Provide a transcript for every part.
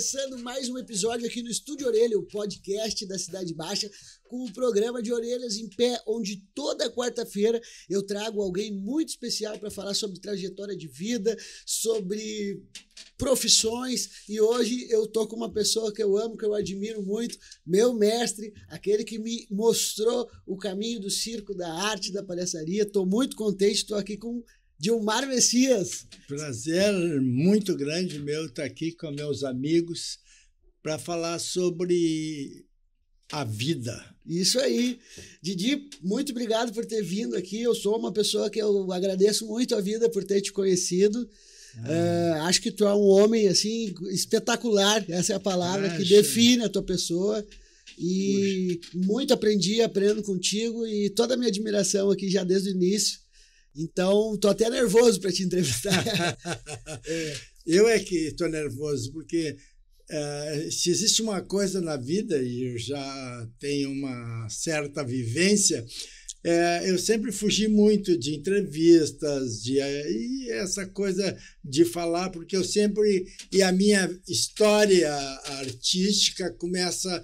começando mais um episódio aqui no Estúdio Orelha, o podcast da Cidade Baixa, com o programa de Orelhas em Pé, onde toda quarta-feira eu trago alguém muito especial para falar sobre trajetória de vida, sobre profissões e hoje eu tô com uma pessoa que eu amo, que eu admiro muito, meu mestre, aquele que me mostrou o caminho do circo, da arte, da palhaçaria. Tô muito contente, estou aqui com Dilmar Messias. Prazer muito grande meu estar aqui com meus amigos para falar sobre a vida. Isso aí. Didi, muito obrigado por ter vindo aqui. Eu sou uma pessoa que eu agradeço muito a vida por ter te conhecido. Ah. Uh, acho que tu é um homem assim espetacular, essa é a palavra que define a tua pessoa. E Puxa. muito aprendi, aprendo contigo e toda a minha admiração aqui já desde o início. Então, tô até nervoso para te entrevistar. é, eu é que tô nervoso, porque eh, se existe uma coisa na vida, e eu já tenho uma certa vivência, é, eu sempre fugi muito de entrevistas, de eh, e essa coisa de falar, porque eu sempre e a minha história artística começa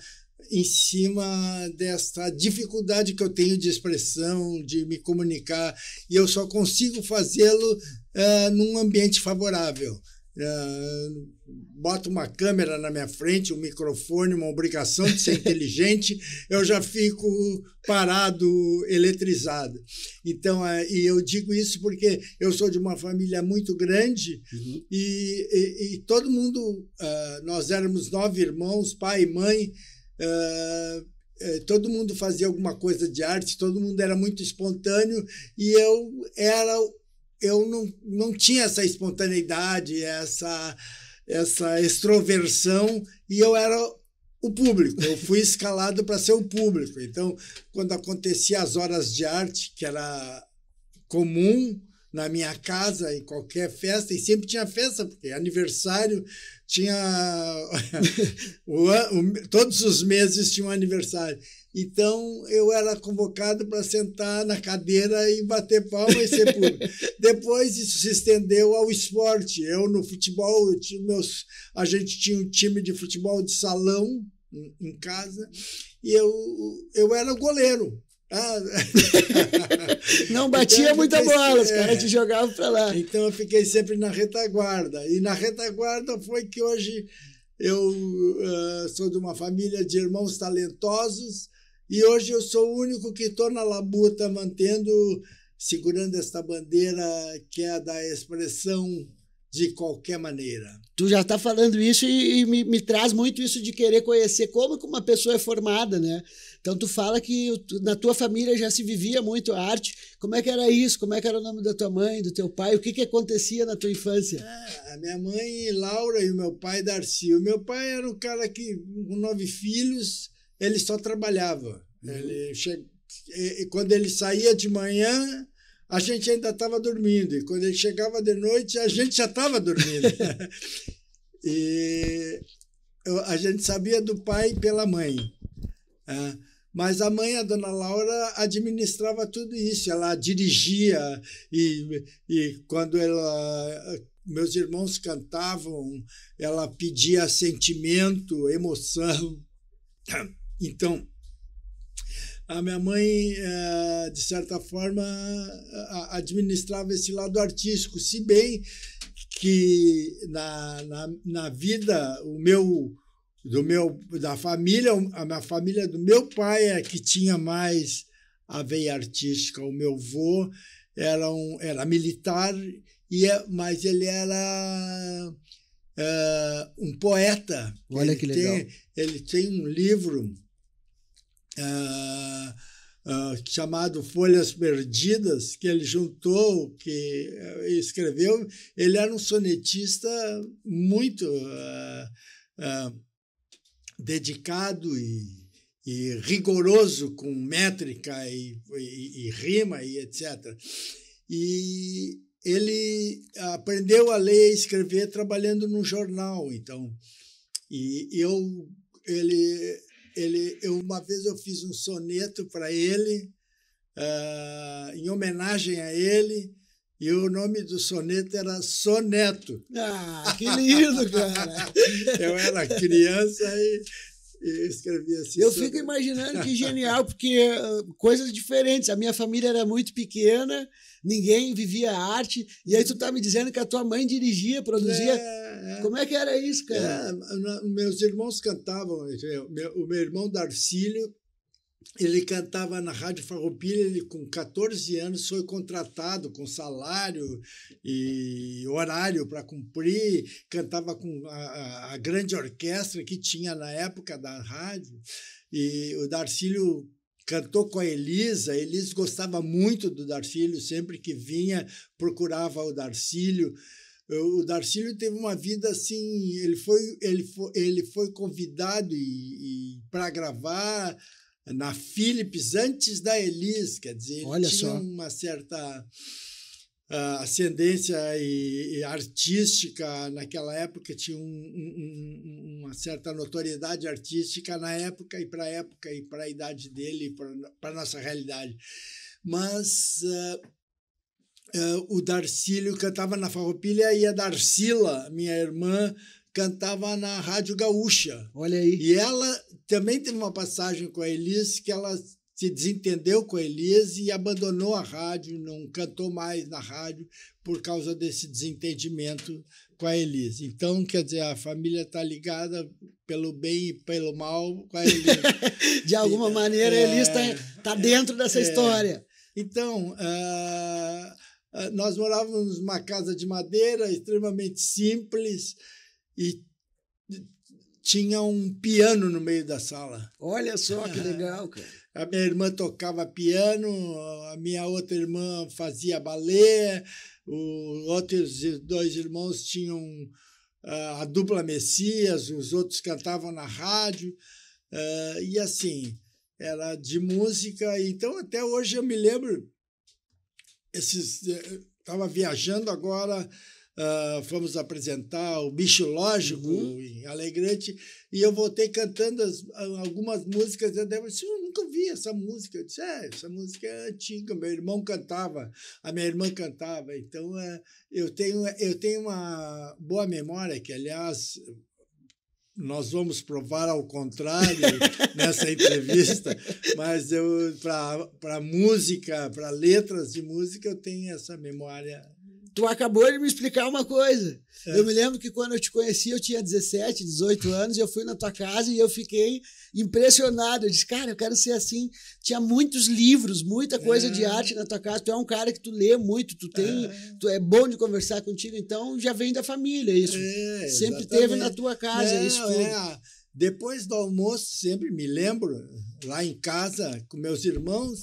em cima desta dificuldade que eu tenho de expressão, de me comunicar, e eu só consigo fazê-lo eh, num ambiente favorável. Uh, eh, bota uma câmera na minha frente, um microfone, uma obrigação de ser inteligente, eu já fico parado, eletrizado. Então, uh, e eu digo isso porque eu sou de uma família muito grande uhum. e, e, e, todo mundo, uh, nós éramos nove irmãos, pai e mãe, Uh, todo mundo fazia alguma coisa de arte, todo mundo era muito espontâneo e eu era eu não, não tinha essa espontaneidade, essa essa extroversão e eu era o público. Eu fui escalado para ser o público. Então, quando acontecia as horas de arte, que era comum, na minha casa e qualquer festa, e sempre tinha festa, porque aniversário tinha. o, o, todos os meses tinha um aniversário. Então eu era convocado para sentar na cadeira e bater palma e ser público. Depois isso se estendeu ao esporte. Eu no futebol, eu tinha meus, a gente tinha um time de futebol de salão em, em casa e eu, eu era goleiro. Ah. não batia então muita bola, os caras te jogavam para lá. Então eu fiquei sempre na retaguarda. E na retaguarda foi que hoje eu uh, sou de uma família de irmãos talentosos e hoje eu sou o único que estou na labuta tá mantendo, segurando esta bandeira que é da expressão de qualquer maneira. Tu já está falando isso e, e me, me, traz muito isso de querer conhecer como que uma pessoa é formada, né? Então tu fala que na tua família já se vivia muito a arte. Como é que era isso? Como é que era o nome da tua mãe, do teu pai? O que que acontecia na tua infância? Ah, a minha mãe Laura e o meu pai Darcy. O meu pai era um cara que com nove filhos, ele só trabalhava. Uhum. Ele che... e, quando ele saía de manhã, a gente ainda estava dormindo e quando ele chegava de noite, a gente já estava dormindo. e a gente sabia do pai pela mãe. Né? Mas a mãe, a dona Laura, administrava tudo isso. Ela dirigia e, e quando ela meus irmãos cantavam, ela pedia sentimento, emoção. Então, a minha mãe, eh, de certa forma, administrava esse lado artístico, se bem que na, na, na vida o meu do meu da família, a minha família do meu pai é que tinha mais a veia artística. O meu avô era, um, era militar, e, é, mas ele era eh, um poeta. Olha ele que legal. Tem, ele tem um livro eh, eh, chamado Folhas Perdidas, que ele juntou, que escreveu. Ele era um sonetista muito dedicado e, e rigoroso com métrica e, e, e rima e etc. E ele aprendeu a ler e escrever trabalhando num jornal, então. E eu ele ele eu, uma vez eu fiz um soneto para ele uh, em homenagem a ele e o nome do soneto era Soneto. Ah, que lindo, cara! eu era criança e, e escrevia assim. Eu fico imaginando que genial, porque ah, coisas diferentes. A minha família era muito pequena, ninguém vivia arte, e aí tu tá me dizendo que a tua mãe dirigia, produzia. é. é. Como é que era isso, cara? É, meus irmãos cantavam. Eh, o meu irmão Darcílio ele cantava na Rádio Farroupilha, ele com 14 anos foi contratado com salário e horário para cumprir, cantava com a, a, grande orquestra que tinha na época da rádio. E o Darcílio cantou com a Elisa, a Elisa gostava muito do Darcílio, sempre que vinha procurava o Darcílio. O Darcílio teve uma vida assim, ele foi ele foi, ele foi convidado e, e para gravar na Philips antes da Elis, quer dizer, Olha tinha só. uma certa uh, ascendência e, e, artística naquela época, tinha um, um, uma certa notoriedade artística na época e para a época e para a idade dele, para a nossa realidade. Mas uh, Uh, o Darcílio cantava na Farroupilha e a Darcila, minha irmã, cantava na Rádio Gaúcha. Olha aí. E ela também teve uma passagem com a Elise que ela se desentendeu com a Elise e abandonou a rádio, não cantou mais na rádio por causa desse desentendimento com a Elise. Então, quer dizer, a família está ligada pelo bem e pelo mal com a Elise. De alguma maneira, é, a Elise está tá dentro dessa é, é. história. Então, uh, nós morávamos numa casa de madeira extremamente simples e tinha um piano no meio da sala. Olha só que legal, cara. A minha irmã tocava piano, a minha outra irmã fazia balé, os outros dois irmãos tinham ah, a dupla Messias, os outros cantavam na rádio, ah, e assim, era de música. Então, até hoje eu me lembro, esses estava eh, viajando agora Uh, fomos apresentar o Bicho Lógico uhum. em Alegrete, e eu voltei cantando as, ah, algumas músicas. Né? Eu disse, eu nunca ouvi essa música. Eu disse, é, essa música é antiga, meu irmão cantava, a minha irmã cantava. Então, uh, eu, tenho, eu tenho uma boa memória, que, aliás, nós vamos provar ao contrário nessa entrevista, mas eu para música, para letras de música, eu tenho essa memória tu acabou de me explicar uma coisa. É. Eu me lembro que quando eu te conheci, eu tinha 17, 18 anos, e eu fui na tua casa e eu fiquei impressionado. Eu disse, cara, eu quero ser assim. Tinha muitos livros, muita coisa é. de arte na tua casa. Tu é um cara que tu lê muito, tu tem, é. tu é bom de conversar contigo, então já vem da família isso. É, sempre teve na tua casa isso. É. Depois do almoço, sempre me lembro, lá em casa com meus irmãos,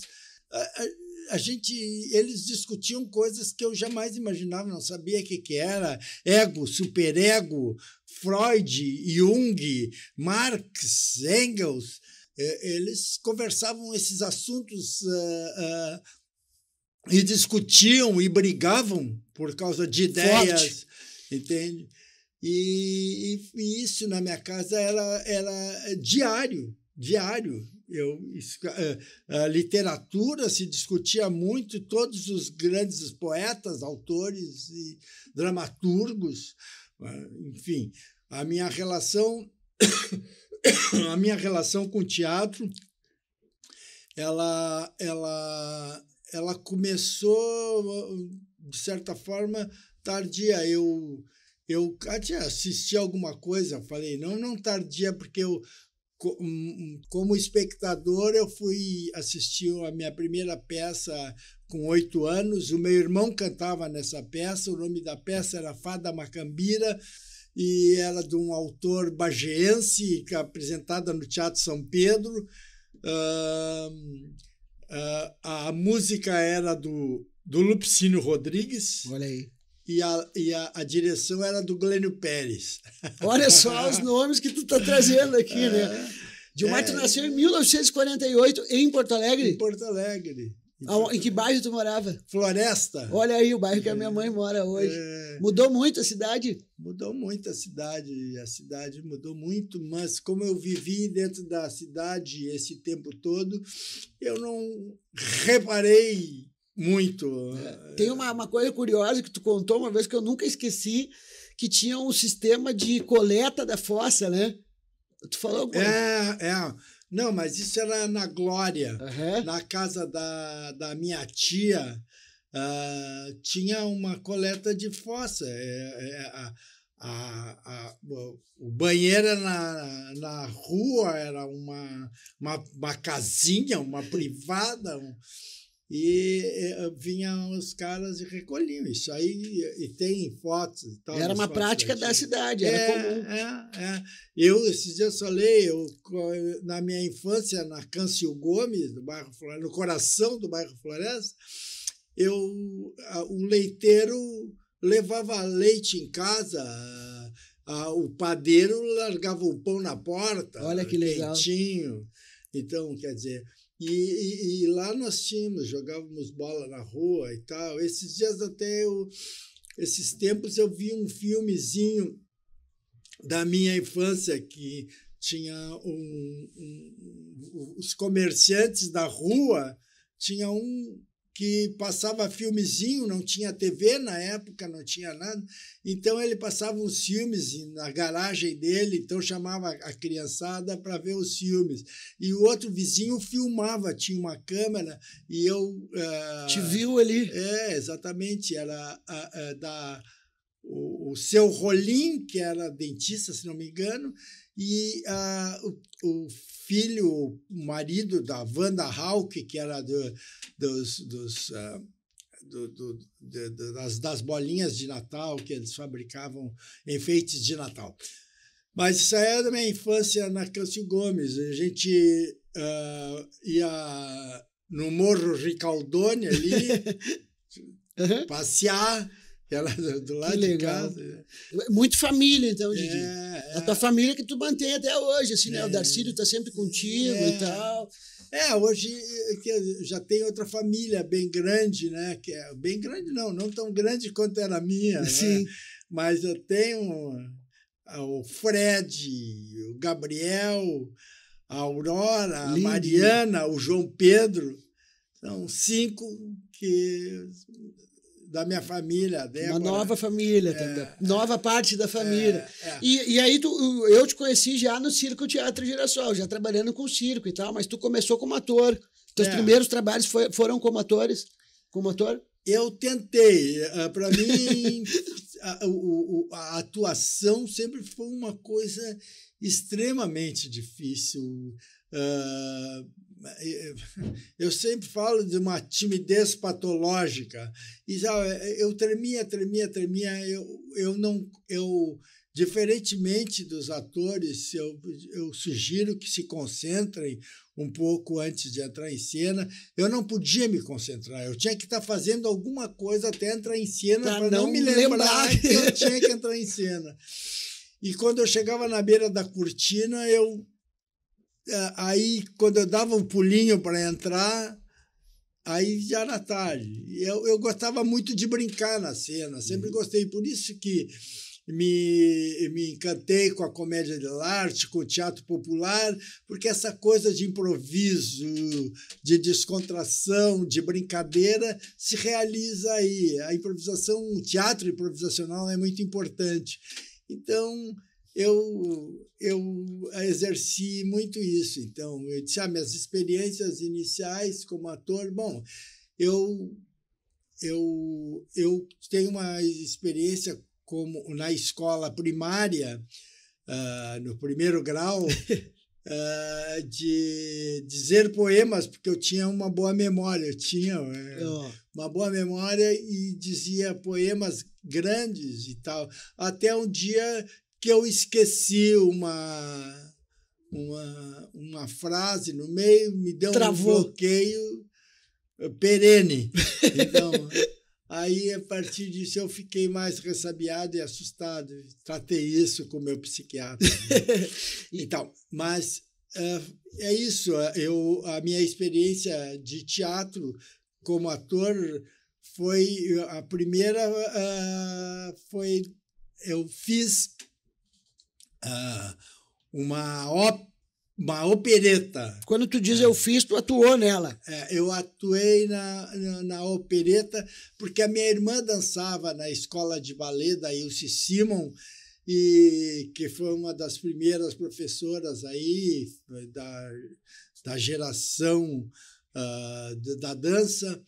a gente eles discutiam coisas que eu jamais imaginava, não sabia o que, que era, ego, superego, Freud, Jung, Marx, Engels, é, eles conversavam esses assuntos uh, uh, e discutiam e brigavam por causa de ideias, Forte. entende? E, e, e, isso na minha casa era, era diário, diário eu, eh, a literatura se discutia muito, todos os grandes poetas, autores e dramaturgos, eh, enfim, a minha relação a minha relação com o teatro ela ela ela começou de certa forma tardia eu eu até ah, assisti alguma coisa falei não não tardia porque eu como espectador, eu fui assistir a minha primeira peça com oito anos. O meu irmão cantava nessa peça. O nome da peça era Fada Macambira e era de um autor bagiense, é apresentada no Teatro São Pedro. Uh, uh, a música era do, do Lupicínio Rodrigues. Olha aí e a, e a, a, direção era do Glênio Pérez. Olha só os nomes que tu está trazendo aqui, né? É. Gilmar, é, tu nasceu em 1948 em Porto Alegre? Em Porto Alegre. Em, Porto Alegre. em que bairro tu morava? Floresta. Olha aí o bairro que a minha é. mãe mora hoje. É, mudou muito a cidade? Mudou muito a cidade. A cidade mudou muito, mas como eu vivi dentro da cidade esse tempo todo, eu não reparei muito. É. Tem uma, uma coisa curiosa que tu contou uma vez que eu nunca esqueci, que tinha um sistema de coleta da fossa, né? Tu falou alguma É, é. Não, mas isso era na Glória, uhum. na casa da, da minha tia. Uh, tinha uma coleta de fossa. É, é, a, a, a, o banheiro na, na rua era uma, uma, uma casinha, uma privada. Um, e eh, eh, vinham os caras e recolhiam isso aí e tem fotos e tal era uma prática da cidade era é, comum é, é. eu esses dias falei eu na minha infância na Câncio Gomes do bairro Floresta, no coração do bairro Floresta eu o leiteiro levava leite em casa o padeiro largava o pão na porta olha que legal quentinho então quer dizer e, e, e, lá nós tínhamos, jogávamos bola na rua e tal. Esses dias até eu, esses tempos eu vi um filmezinho da minha infância que tinha um, um, um os comerciantes da rua tinha um, que passava filmezinho, não tinha TV na época, não tinha nada. Então ele passava uns filmes na garagem dele, então chamava a criançada para ver os filmes. E o outro vizinho filmava, tinha uma câmera e eu uh, te viu ali? É, exatamente, era da o, o seu Rolim, que era dentista, se não me engano, e uh, o, o filho, o marido da Wanda Hawke, que era do, dos, dos uh, do, do, do, das, das, bolinhas de Natal, que eles fabricavam enfeites de Natal. Mas isso aí era da minha infância na Câncio Gomes. A gente uh, ia no Morro Ricaldone ali, passear ela, é do lado que legal. de casa. Né? É muito família, então, Didi. É, é. A tua família que tu mantém até hoje, assim, é. né? O é. Darcílio está sempre contigo e tal. É, hoje que já tem outra família bem grande, né? Que é, bem grande não, não tão grande quanto era a minha, né? Sim. Né? Mas eu tenho ah, o Fred, o Gabriel, a Aurora, Lindo. a Mariana, o João Pedro. São cinco que da minha família, Débora. Uma nova família é, é, Nova parte da família. É, é. E, e aí tu, eu te conheci já no Circo Teatro Girassol, já trabalhando com circo e tal, mas tu começou como ator. Teus é. primeiros trabalhos foi, foram como atores? Como ator? Eu tentei. Ah, Para mim, a, o, a atuação sempre foi uma coisa extremamente difícil. Uh, eh, eh, eu sempre falo de uma timidez patológica. E sabe, eh, eu tremia, tremia, tremia. Eu, eu não. Eu, diferentemente dos atores, eu, eu sugiro que se concentrem um pouco antes de entrar em cena. Eu não podia me concentrar, eu tinha que estar fazendo alguma coisa até entrar em cena para não, não, me lembrar, lembrar que eu tinha que entrar em cena. E quando eu chegava na beira da cortina, eu é, aí quando eu dava um pulinho para entrar, aí já era tarde. Eu, eu gostava muito de brincar na cena, sempre uhum. gostei. Por isso que me, me encantei com a comédia de arte, com o teatro popular, porque essa coisa de improviso, de descontração, de brincadeira se realiza aí. A improvisação, o teatro improvisacional é muito importante. Então, eu, eu exerci muito isso. Então, eu disse, ah, minhas experiências iniciais como ator, bom, eu, eu, eu tenho uma experiência como na escola primária, uh, no primeiro grau, Uh, de dizer poemas, porque eu tinha uma boa memória, eu tinha oh. uma boa memória e dizia poemas grandes e tal. Até um dia que eu esqueci uma, uma, uma frase no meio, me deu Travou. um bloqueio perene. Então, aí a partir disso eu fiquei mais ressabiado e assustado. Tratei isso com meu psiquiatra. Né? então, mas ah, é isso. Eu, a minha experiência de teatro como ator foi a primeira uh, foi eu fiz uh, uma, op, uma opereta. Quando tu diz é. eu fiz, tu atuou nela. É, eu atuei na, na, na, opereta, porque a minha irmã dançava na escola de balé da Ilse Simon, e que foi uma das primeiras professoras aí da, da geração uh, da dança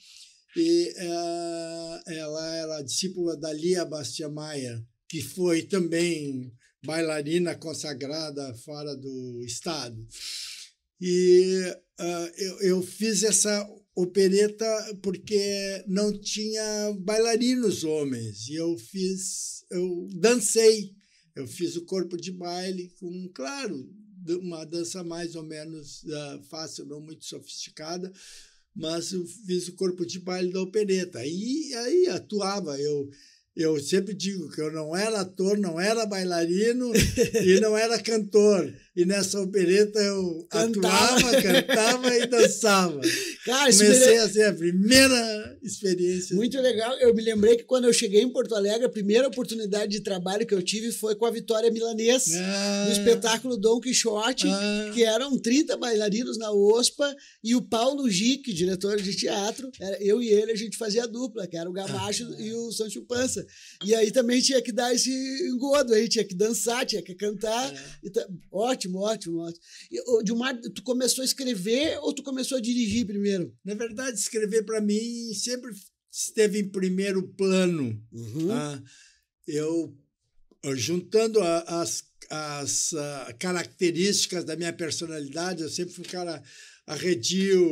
e uh, ela era discípula da Lia Bastia Maia, que foi também bailarina consagrada fora do estado. E uh, eu, eu fiz essa opereta porque não tinha bailarinos homens. E eu fiz, eu dancei, eu fiz o corpo de baile com, claro, uma dança mais ou menos uh, fácil, não muito sofisticada, mas eu fiz o corpo de baile da opereta. E aí atuava eu eu sempre digo que eu não era ator, não era bailarino e não era cantor. E nessa opereta eu cantava. atuava, cantava e dançava. Cara, Comecei a ser a primeira experiência. Muito legal. Eu me lembrei que quando eu cheguei em Porto Alegre, a primeira oportunidade de trabalho que eu tive foi com a Vitória Milanês, ah. no espetáculo Dom Quixote, ah. que eram 30 bailarinos na OSPA, e o Paulo Gic, diretor de teatro, eu e ele, a gente fazia a dupla, que era o Gamacho ah. e o Sancho Pança. E aí também tinha que dar esse engodo aí, tinha que dançar, tinha que cantar. É. Então, ótimo ótimo, ótimo, ótimo. E, o Dilmar, tu começou a escrever ou tu começou a dirigir primeiro? Na verdade, escrever para mim sempre esteve em primeiro plano. Uhum. Tá? eu juntando a, as, as a, características da minha personalidade, eu sempre fui um cara arredio,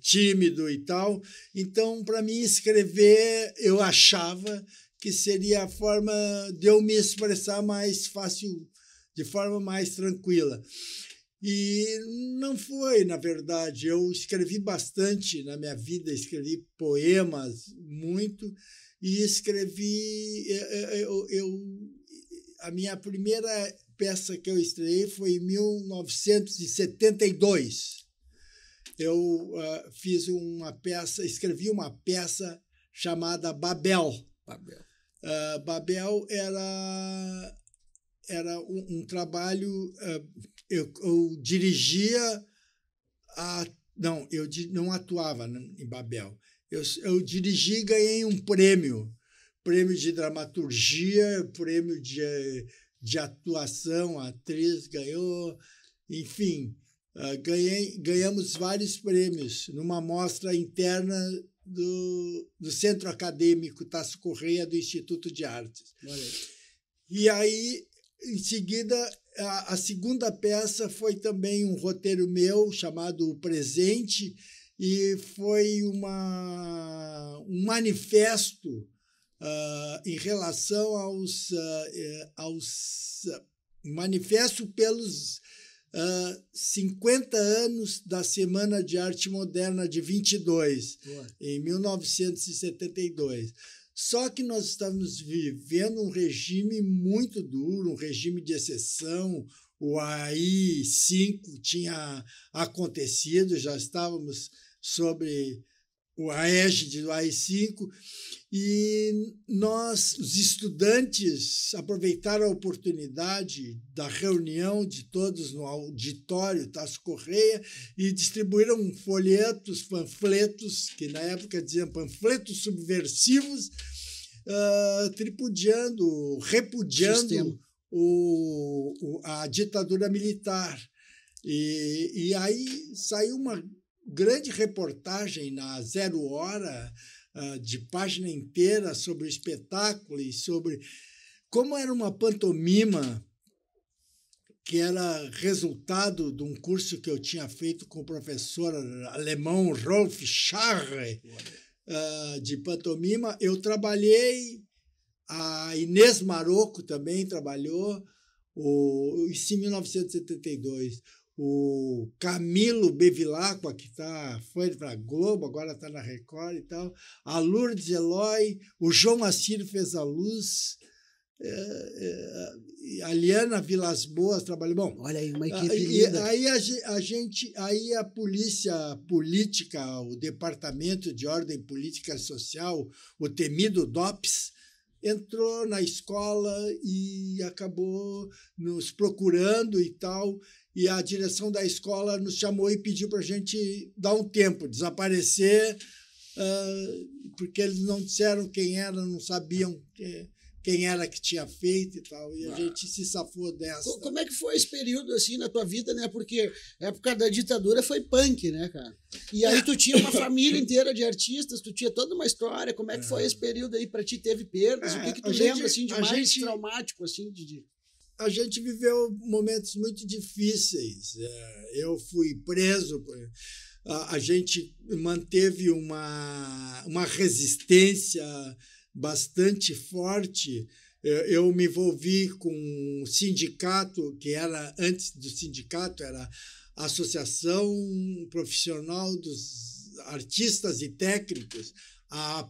tímido e tal. Então, para mim, escrever eu achava que seria a forma de eu me expressar mais fácil, de forma mais tranquila. E não foi, na verdade. Eu escrevi bastante na minha vida, escrevi poemas muito e escrevi. Eh, eh, eu, eu a minha primeira peça que eu estreiei foi em 1972. Eu uh, fiz uma peça, escrevi uma peça chamada Babel. Babel. Uh, Babel era era um, um trabalho. Uh, eu, eu, dirigia a. Não, eu não atuava em Babel. Eu, eu dirigi e ganhei um prêmio. Prêmio de dramaturgia, prêmio de, de atuação, a atriz ganhou, enfim. Uh, ganhei, ganhamos vários prêmios numa mostra interna do, do Centro Acadêmico Tasso Correia do Instituto de Artes. Valeu. E aí em seguida, a, a segunda peça foi também um roteiro meu chamado O Presente, e foi uma, um manifesto uh, em relação aos, uh, aos uh, manifesto pelos uh, 50 anos da Semana de Arte Moderna de 22, Boa. em 1972. Só que nós estamos vivendo um regime muito duro, um regime de exceção. O AI 5 tinha acontecido, já estávamos sobre o égide do AI5, e nós, os estudantes, aproveitaram a oportunidade da reunião de todos no auditório Tasso Correia e distribuíram folhetos, panfletos, que na época diziam panfletos subversivos, uh, tripudiando, repudiando o, o, a ditadura militar. E, e aí saiu uma grande reportagem na Zero Hora, ah, de página inteira sobre o espetáculo e sobre como era uma pantomima que era resultado de um curso que eu tinha feito com o professor alemão Rolf Scharre ah, de pantomima. Eu trabalhei, a Inês Maroco também trabalhou, o, isso em 1972 o Camilo Bevilacqua, que tá, foi para Globo, agora está na Record e tal, a Lourdes Eloy, o João Assir fez a luz, é, é, a Liana Vilas Boas trabalhou. Bom, olha aí, uma equipe. Aí, aí a, a, gente, aí a polícia política, o Departamento de Ordem Política Social, o temido DOPS, entrou na escola e acabou nos procurando e tal e a direção da escola nos chamou e pediu para a gente dar um tempo, desaparecer, uh, porque eles não disseram quem era, não sabiam que, quem era que tinha feito e tal, e a ah. gente se safou dessa. Como é que foi esse período assim na tua vida, né? Porque a época da ditadura foi punk, né, cara? E aí é. tu tinha uma família inteira de artistas, tu tinha toda uma história. Como é que foi é. esse período aí para ti? Teve perdas? É, o que, que tu lembra gente, assim de mais gente... traumático assim de a gente viveu momentos muito difíceis. É, eu fui preso, a gente manteve uma, uma resistência bastante forte. É, eu me envolvi com um sindicato, que era, antes do sindicato, era a Associação Profissional dos Artistas e Técnicos, a,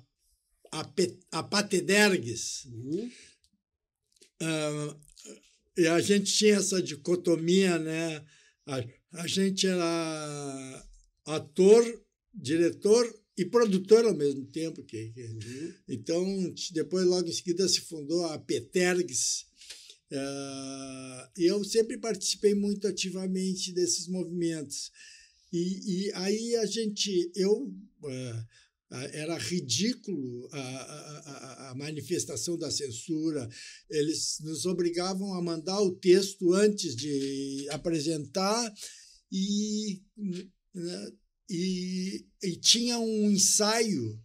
a, a Patergues. Uhum. Ah, e a gente tinha essa dicotomia, né? A, a gente era ator, diretor e produtor ao mesmo tempo. Que, que uhum. Então, depois, logo em seguida, se fundou a Petergs. É, e eu sempre participei muito ativamente desses movimentos. E, e aí a gente, eu é, ah, era ridículo a, a, a, manifestação da censura. Eles nos obrigavam a mandar o texto antes de apresentar e, né, e, e tinha um ensaio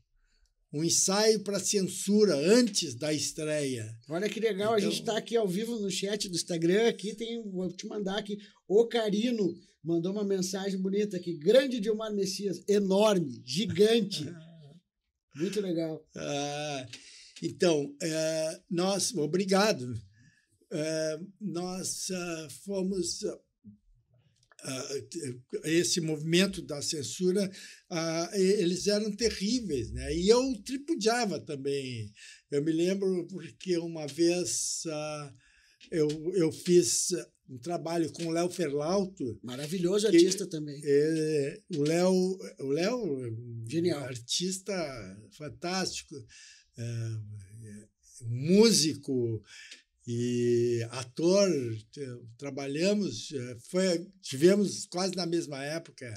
um ensaio para censura antes da estreia. Olha que legal, então... a gente está aqui ao vivo no chat do Instagram, aqui tem, vou te mandar aqui, o Carino mandou uma mensagem bonita aqui, grande Dilmar Messias, enorme, gigante. Muito legal. Ah, então, eh, nós, obrigado. Eh, nós ah, fomos. Ah, eh, esse movimento da censura, eles eram terríveis, né? E eu tripudiava também. Eu me lembro porque uma vez eu, eu fiz eh, um trabalho com o Léo Ferlauto. Maravilhoso artista que, também. É, o Léo, o Léo genial, um artista fantástico, é, músico e ator. Trabalhamos, foi, tivemos quase na mesma época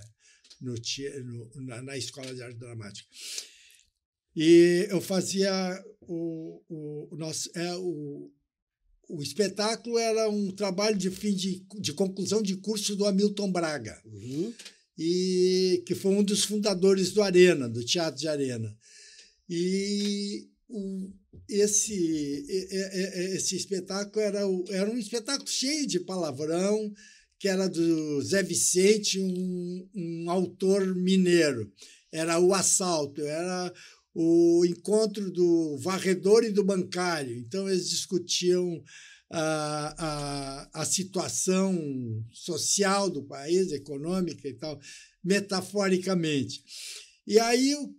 no, no na, na escola de arte dramática. E eu fazia o, o, o nosso é o o espetáculo era um trabalho de fim de, de conclusão de curso do Hamilton Braga, uhum. e que foi um dos fundadores do Arena, do Teatro de Arena. E o, esse, esse espetáculo era, era um espetáculo cheio de palavrão, que era do Zé Vicente, um, um autor mineiro. Era o assalto, era o encontro do varredor e do bancário. Então, eles discutiam a, ah, a, a situação social do país, econômica e tal, metaforicamente. E aí o,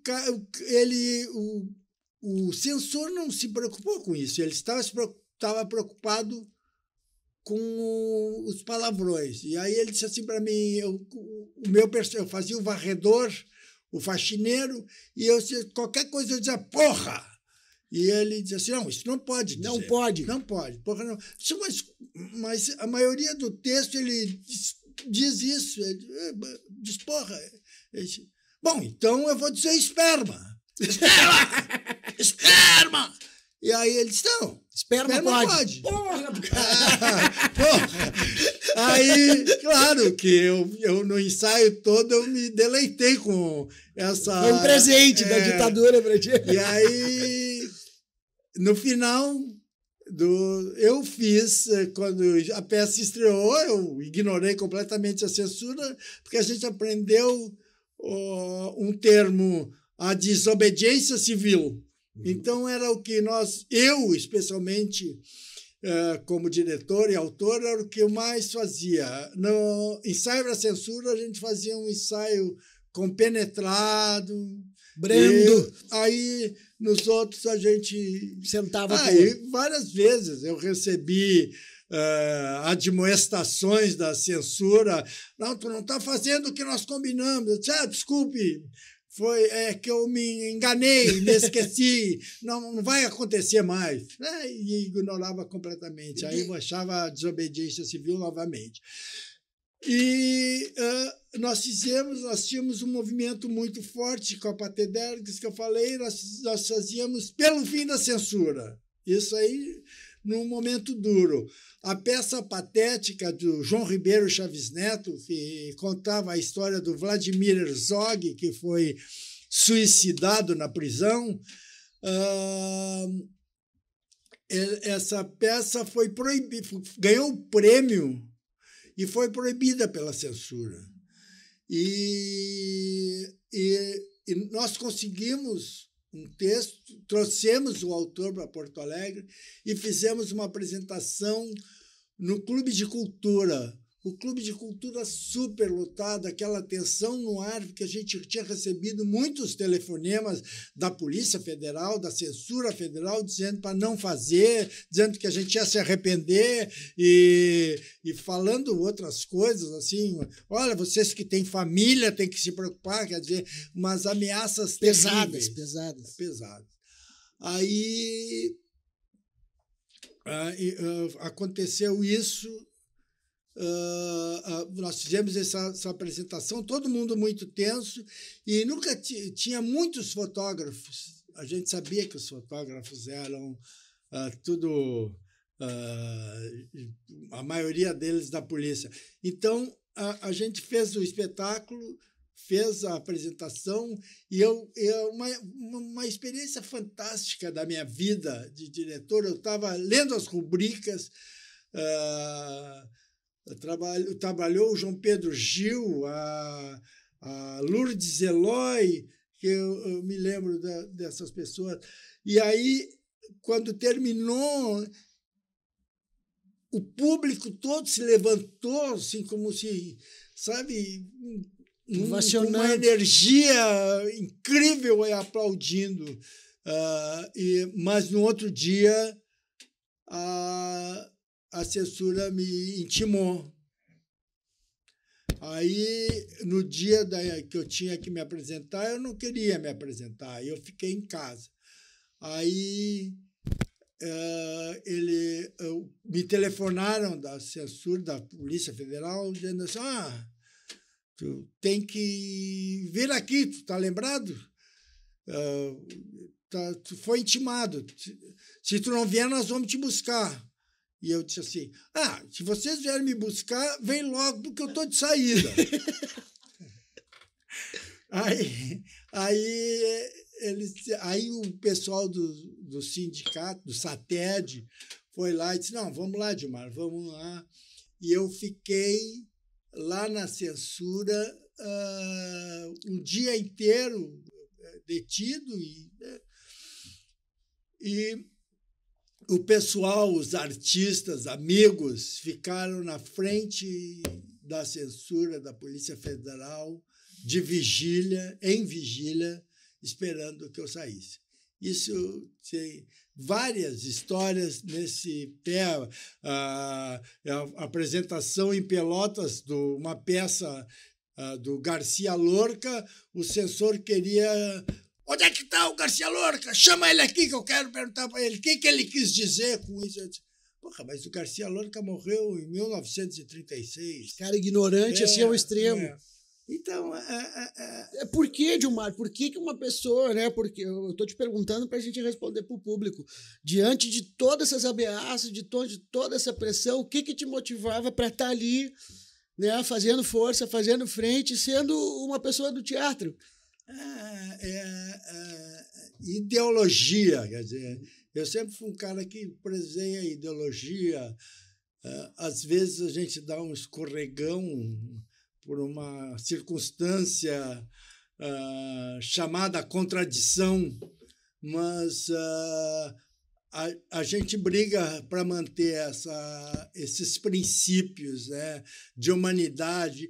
ele, o, o censor não se preocupou com isso, ele estava, estava preocupado com os palavrões. E aí ele disse assim para mim, eu, o meu eu fazia o varredor o faxineiro, e eu qualquer coisa eu dizia, porra! E ele dizia assim: não, isso não pode. Dizer. Não pode. Não pode. Porra, não. Mas, mas a maioria do texto ele diz, diz isso, ele eh, diz, porra. Ele Bom, então eu vou dizer esperma. esperma! esperma! E aí ele disse: não, esperma, não pode. pode. Porra, porra. Aí, claro que eu, eu no ensaio todo eu me deleitei com essa. Foi um presente é, da ditadura pra ti. E aí, no final, do eu fiz eh, quando a peça estreou eu ignorei completamente a censura porque a gente aprendeu uh, um termo a desobediência civil Uhum. Então era o que nós, eu especialmente, eh, como diretor e autor, era o que eu mais fazia. No ensaio para censura, a gente fazia um ensaio compenetrado. Brendo. aí, nos outros, a gente. Sentava aí, várias vezes eu recebi. Uh, admoestações da censura. Não, tu não está fazendo o que nós combinamos. Eu disse, ah, desculpe, foi é, que eu me enganei, me esqueci, não, não vai acontecer mais. Né? E ignorava completamente. Aí eu achava a desobediência civil novamente. E uh, nós fizemos, nós tínhamos um movimento muito forte com a Patedergs, que eu falei, nós, nós fazíamos pelo fim da censura. Isso aí num momento duro. A peça patética do João Ribeiro Chaves Neto, que contava a história do Vladimir Herzog, que foi suicidado na prisão, uh, essa peça foi proibida, ganhou o prêmio e foi proibida pela censura. E, e, e nós conseguimos um texto, trouxemos o autor para Porto Alegre e fizemos uma apresentação no Clube de Cultura o clube de cultura super lotado, aquela tensão no ar, porque a gente tinha recebido muitos telefonemas da Polícia Federal, da Censura Federal, dizendo para não fazer, dizendo que a gente ia se arrepender e, e falando outras coisas, assim, olha, vocês que têm família têm que se preocupar, quer dizer, umas ameaças pesadas. Pesadas. Pesadas. Aí ah, ah, aconteceu isso Uh, uh, nós fizemos essa, essa, apresentação, todo mundo muito tenso, e nunca tinha muitos fotógrafos. A gente sabia que os fotógrafos eram uh, tudo. a maioria deles da polícia. Então, a, a, gente fez o espetáculo, fez a apresentação, e eu, eu é uma, uma experiência fantástica da minha vida de diretor. Eu estava lendo as rubricas. Uh, trabalhou trabalhou João Pedro Gil, a, a Lourdes Eloy, que eu, eu me lembro da, dessas pessoas. E aí, quando terminou, o público todo se levantou, assim, como se, sabe, uma energia incrível aí aplaudindo. Uh, e, mas no outro dia, a a censura me intimou. Aí, no dia da, que eu tinha que me apresentar, eu não queria me apresentar, eu fiquei em casa. Aí eh, ele, eh, me telefonaram da censura da Polícia Federal, dizendo assim: ah, tu tem que vir aqui, tu tá lembrado? Uh, tá, tu foi intimado. Se tu não vier, nós vamos te buscar. E eu disse assim: ah, se vocês vierem me buscar, vem logo, porque eu estou de saída. aí, aí, eles, aí o pessoal do, do sindicato, do SATED, foi lá e disse: não, vamos lá, Dilmar, vamos lá. E eu fiquei lá na censura uh, um dia inteiro eh, detido e. Né, e o pessoal, os artistas, amigos, ficaram na frente da censura da Polícia Federal, de vigília, em vigília, esperando que eu saísse. Isso tem várias histórias nesse pé. A, ah, é a apresentação em Pelotas de uma peça ah, do Garcia Lorca, o censor queria Onde é que está o Garcia Lorca? Chama ele aqui que eu quero perguntar para ele o que, que ele quis dizer com isso. Eu disse, Porra, mas o Garcia Lorca morreu em 1936. Cara é ignorante, assim, é, assim, ao é, extremo. É. Então, é, é, é. por que, Dilmar? Por que, que uma pessoa, né? Porque eu estou te perguntando para a gente responder para o público. Diante de todas essas ameaças, de, to de toda essa pressão, o que, que te motivava para estar tá ali, né? Fazendo força, fazendo frente, sendo uma pessoa do teatro? É, é, é, ideologia. Quer dizer, eu sempre fui um cara que prezei a ideologia. É, às vezes a gente dá um escorregão por uma circunstância uh, chamada contradição, mas uh, a, a gente briga para manter essa, esses princípios né, de humanidade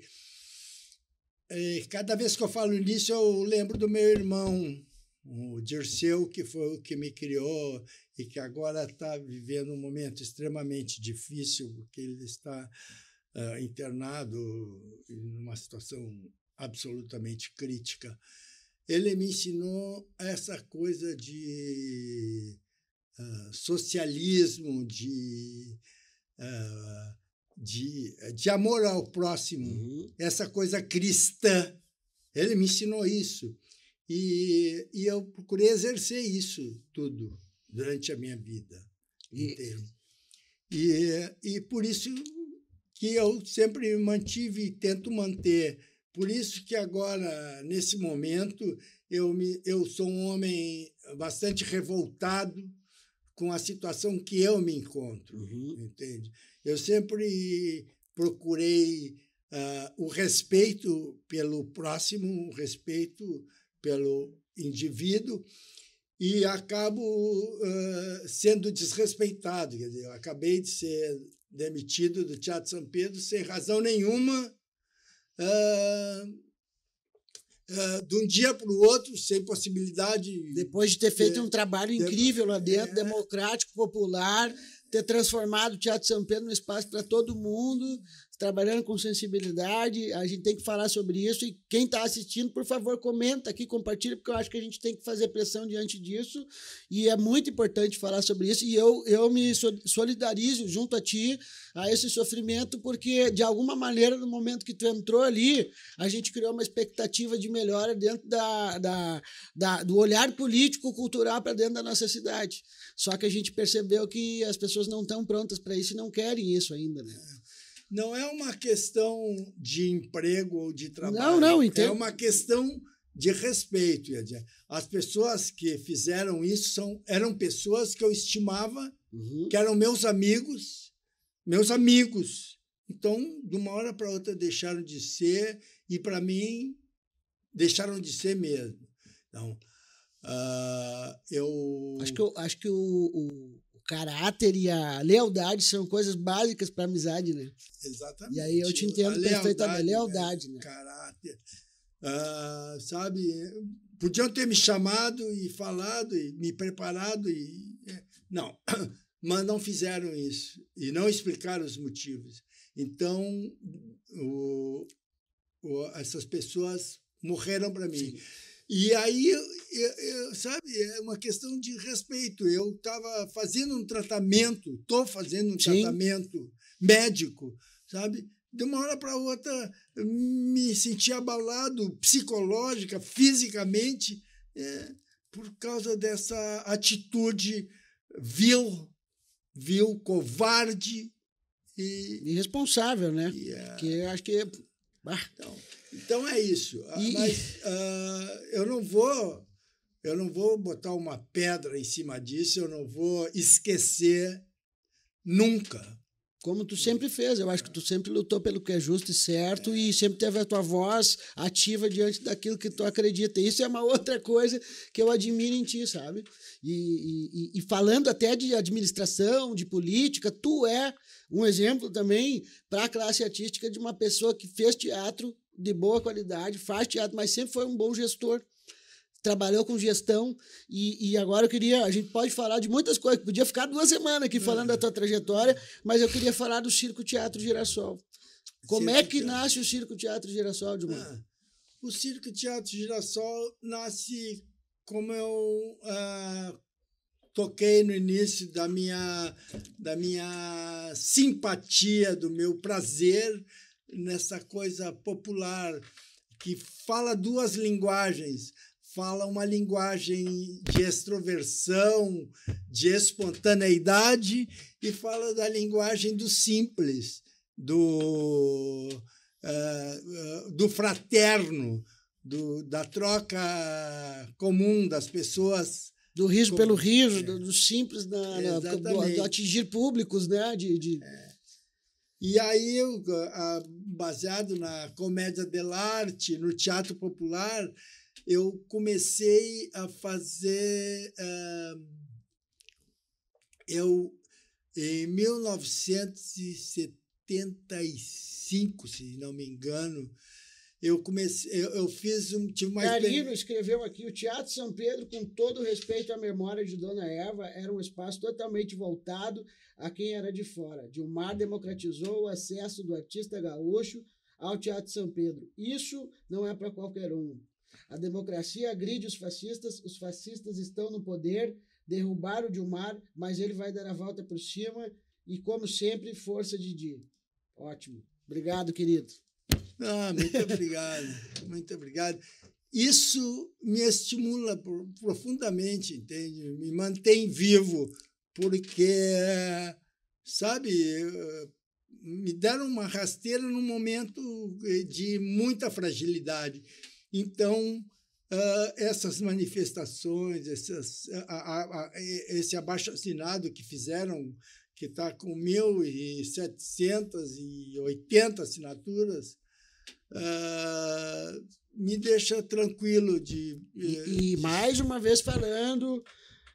e é, cada vez que eu falo nisso, eu lembro do meu irmão, o Dirceu, que foi o que me criou e que agora está vivendo um momento extremamente difícil, porque ele está uh, internado uma situação absolutamente crítica. Ele me ensinou essa coisa de uh, socialismo, de uh, de, eh, de amor ao próximo, uhum. essa coisa cristã. Ele me ensinou isso. E, e eu procurei exercer isso tudo durante a minha vida inteira. E, e por isso que eu sempre mantive e tento manter. Por isso que agora, nesse momento, eu, me, eu sou um homem bastante revoltado, com a situação que eu me encontro, uhum. entende? Eu sempre procurei uh, o respeito pelo próximo, o respeito pelo indivíduo e acabo uh, sendo desrespeitado. Quer dizer, eu acabei de ser demitido do Teatro São Pedro sem razão nenhuma. Uh, é, de um dia para o outro, sem possibilidade. Depois de ter feito um trabalho incrível lá dentro, é, democrático, popular, ter transformado o Teatro São Pedro num espaço para todo mundo, trabalhando com sensibilidade, a gente tem que falar sobre isso. E quem está assistindo, por favor, comenta aqui, compartilha, porque eu acho que a gente tem que fazer pressão diante disso. E é muito importante falar sobre isso. E eu, eu me solidarizo junto a ti, a esse sofrimento, porque de alguma maneira, no momento que tu entrou ali, a gente criou uma expectativa de melhora dentro da, da, da do olhar político-cultural para dentro da nossa cidade. Só que a gente percebeu que as pessoas não estão prontas para isso e não querem isso ainda, né? não é uma questão de emprego ou de trabalho. Não, não, é entendo. É uma questão de respeito. As pessoas que fizeram isso são, eram pessoas que eu estimava, uhum. que eram meus amigos, meus amigos. Então, de uma hora para outra deixaram de ser e para mim deixaram de ser mesmo. Então, uh, eu acho que eu, acho que o, o caráter e a lealdade são coisas básicas para amizade, né? Exatamente. E aí eu te entendo a perfeitamente. Lealdade, lealdade, né? Caráter. Ah, sabe, podiam ter me chamado e falado e me preparado e é, não, mas não fizeram isso e não explicaram os motivos. Então, o, o, essas pessoas morreram para mim. Sim. E aí, eu, eu, sabe, é uma questão de respeito. Eu estava fazendo um tratamento, estou fazendo um Sim. tratamento médico, sabe? De uma hora para outra, me senti abalado psicológica, fisicamente, é, por causa dessa atitude vil, vil, covarde e... Irresponsável, né? Yeah. É. Que acho que... Ah, então... Então é isso. Ah, e... Mas uh, eu não vou eu não vou botar uma pedra em cima disso, eu não vou esquecer nunca. Como tu sempre fez, eu acho que tu sempre lutou pelo que é justo e certo é. e sempre teve a tua voz ativa diante daquilo que tu acredita. Isso é uma outra coisa que eu admiro em ti, sabe? E, e, e falando até de administração, de política, tu é um exemplo também para a classe artística de uma pessoa que fez teatro de boa qualidade, faz teatro, mas sempre foi um bom gestor. Trabalhou com gestão e, e agora eu queria. A gente pode falar de muitas coisas, podia ficar duas semanas aqui falando da tua trajetória, mas eu queria falar do Circo Teatro Girassol. Como é Circo é que Teatro. nasce o Circo Teatro Girassol, Dilma? Ah, o Circo Teatro Girassol nasce como eu ah, toquei no início da minha, da minha simpatia, do meu prazer nessa coisa popular que fala duas linguagens. Fala uma linguagem de extroversão, de espontaneidade, e fala da linguagem do simples, do, uh, do fraterno, do, da troca comum das pessoas do riso pelo riso, é. do, do, simples, na, na do, do, atingir públicos, né? De, de... É. E aí, ah, baseado na comédia arte no teatro popular, eu comecei a fazer. Ah, eu, em 1975, se não me engano, eu comecei, eu, eu fiz um tive uma Carino escreveu aqui o Teatro São Pedro, com todo o respeito à memória de Dona Eva, era um espaço totalmente voltado a quem era de fora. Dilmar democratizou o acesso do artista gaúcho ao Teatro São Pedro. Isso não é para qualquer um. A democracia agride os fascistas, os fascistas estão no poder, derrubaram o Dilmar, mas ele vai dar a volta por cima e como sempre, força Didi. Ótimo. Obrigado, querido. Ah, muito obrigado, muito obrigado. Isso me estimula profundamente, entende? Me mantém vivo, porque, sabe, me deram uma rasteira num momento de muita fragilidade. Então, ah, essas manifestações, essas, esse abaixo-assinado que fizeram, que está com 1.780 assinaturas, uh, me deixa tranquilo de. E, eh, e mais uma vez falando,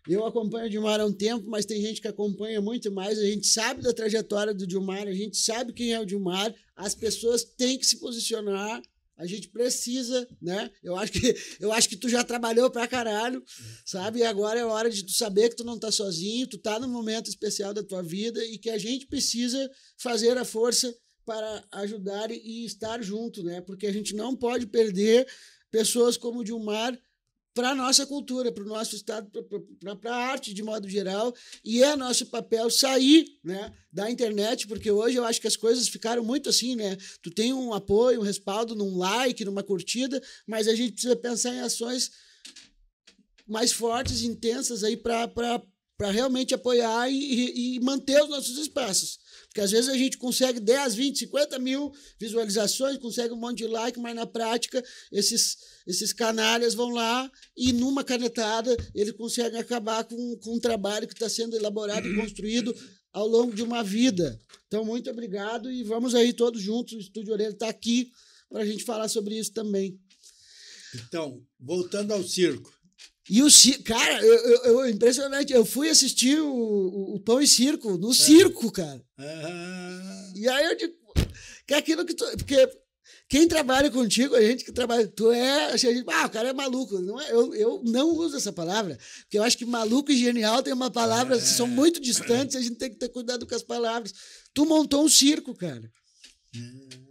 eu acompanho o Dilmar há um tempo, mas tem gente que acompanha muito mais. A gente sabe da trajetória do Dilmar, a gente sabe quem é o Dilmar. As pessoas têm que se posicionar. A gente precisa, né? Eu acho que, eu acho que tu já trabalhou pra caralho, sabe? E agora é hora de tu saber que tu não tá sozinho, tu tá num momento especial da tua vida e que a gente precisa fazer a força para ajudar e estar junto, né? Porque a gente não pode perder pessoas como o Dilmar para a nossa cultura, para o nosso Estado, para a arte de modo geral, e é nosso papel sair né, da internet, porque hoje eu acho que as coisas ficaram muito assim, né? Tu tem um apoio, um respaldo num like, numa curtida, mas a gente precisa pensar em ações mais fortes, intensas aí para realmente apoiar e, e manter os nossos espaços. Porque às vezes a gente consegue 10, 20, 50 mil visualizações, consegue um monte de like, mas na prática esses, esses canalhas vão lá e numa canetada ele consegue acabar com, com um trabalho que está sendo elaborado e construído ao longo de uma vida. Então, muito obrigado e vamos aí todos juntos. O Estúdio Orelha está aqui para a gente falar sobre isso também. Então, voltando ao circo. E o circo, cara, eu, eu, eu, impressionante. Eu fui assistir o, o, o Pão e Circo, no é. circo, cara. E aí eu digo, que é aquilo que tu. Porque quem trabalha contigo, a gente que trabalha. Tu é. Assim, a gente, ah, o cara é maluco. Não é, eu, eu não uso essa palavra, porque eu acho que maluco e genial tem uma palavra, é. são muito distantes, a gente tem que ter cuidado com as palavras. Tu montou um circo, cara. É.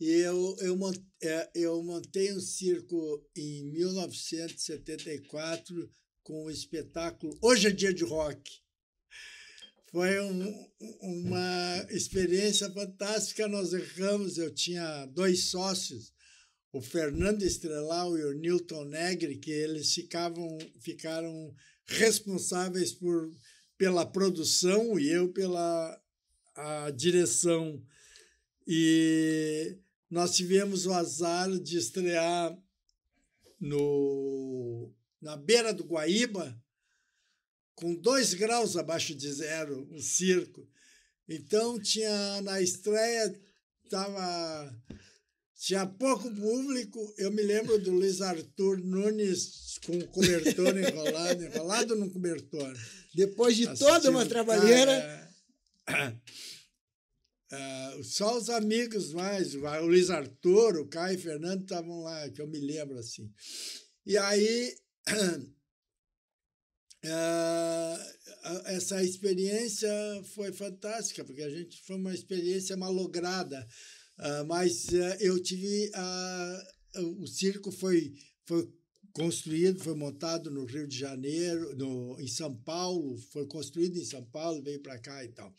Eu, eu, é, eu montei um circo em 1974 com o um espetáculo Hoje é Dia de Rock. Foi um, uma experiência fantástica. Nós erramos, eu tinha dois sócios, o Fernando Estrelau e o Newton Negri, que eles ficavam, ficaram responsáveis por, pela produção e eu pela a direção. E nós tivemos o azar de estrear no, na beira do Guaíba, com dois graus abaixo de zero, um circo. Então, tinha na estreia, tava, tinha pouco público. Eu me lembro do Luiz Arthur Nunes com o cobertor enrolado, enrolado no cobertor. Depois de Assistindo toda uma trabalheira. Cara, é só os amigos mais, o Luiz Arthur, o Caio e o Fernando estavam lá, que eu me lembro assim. E aí, ah, essa experiência foi fantástica, porque a gente foi uma experiência malograda, ah, mas ah, eu tive. A, o circo foi, foi construído, foi montado no Rio de Janeiro, no, em São Paulo, foi construído em São Paulo, veio para cá e tal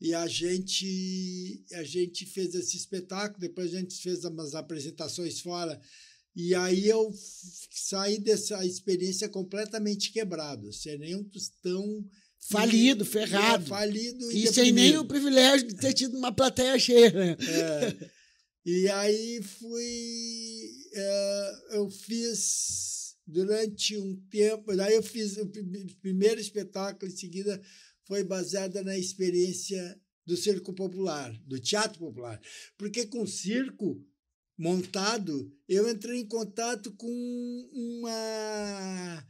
e a gente a gente fez esse espetáculo depois a gente fez umas apresentações fora e aí eu saí dessa experiência completamente quebrado sem nenhum tão falido ferrado é, falido e, e sem nem o privilégio de ter tido uma plateia cheia né? é, e aí fui é, eu fiz durante um tempo daí eu fiz o primeiro espetáculo em seguida foi baseada na experiência do circo popular, do teatro popular. Porque com circo montado, eu entrei em contato com uma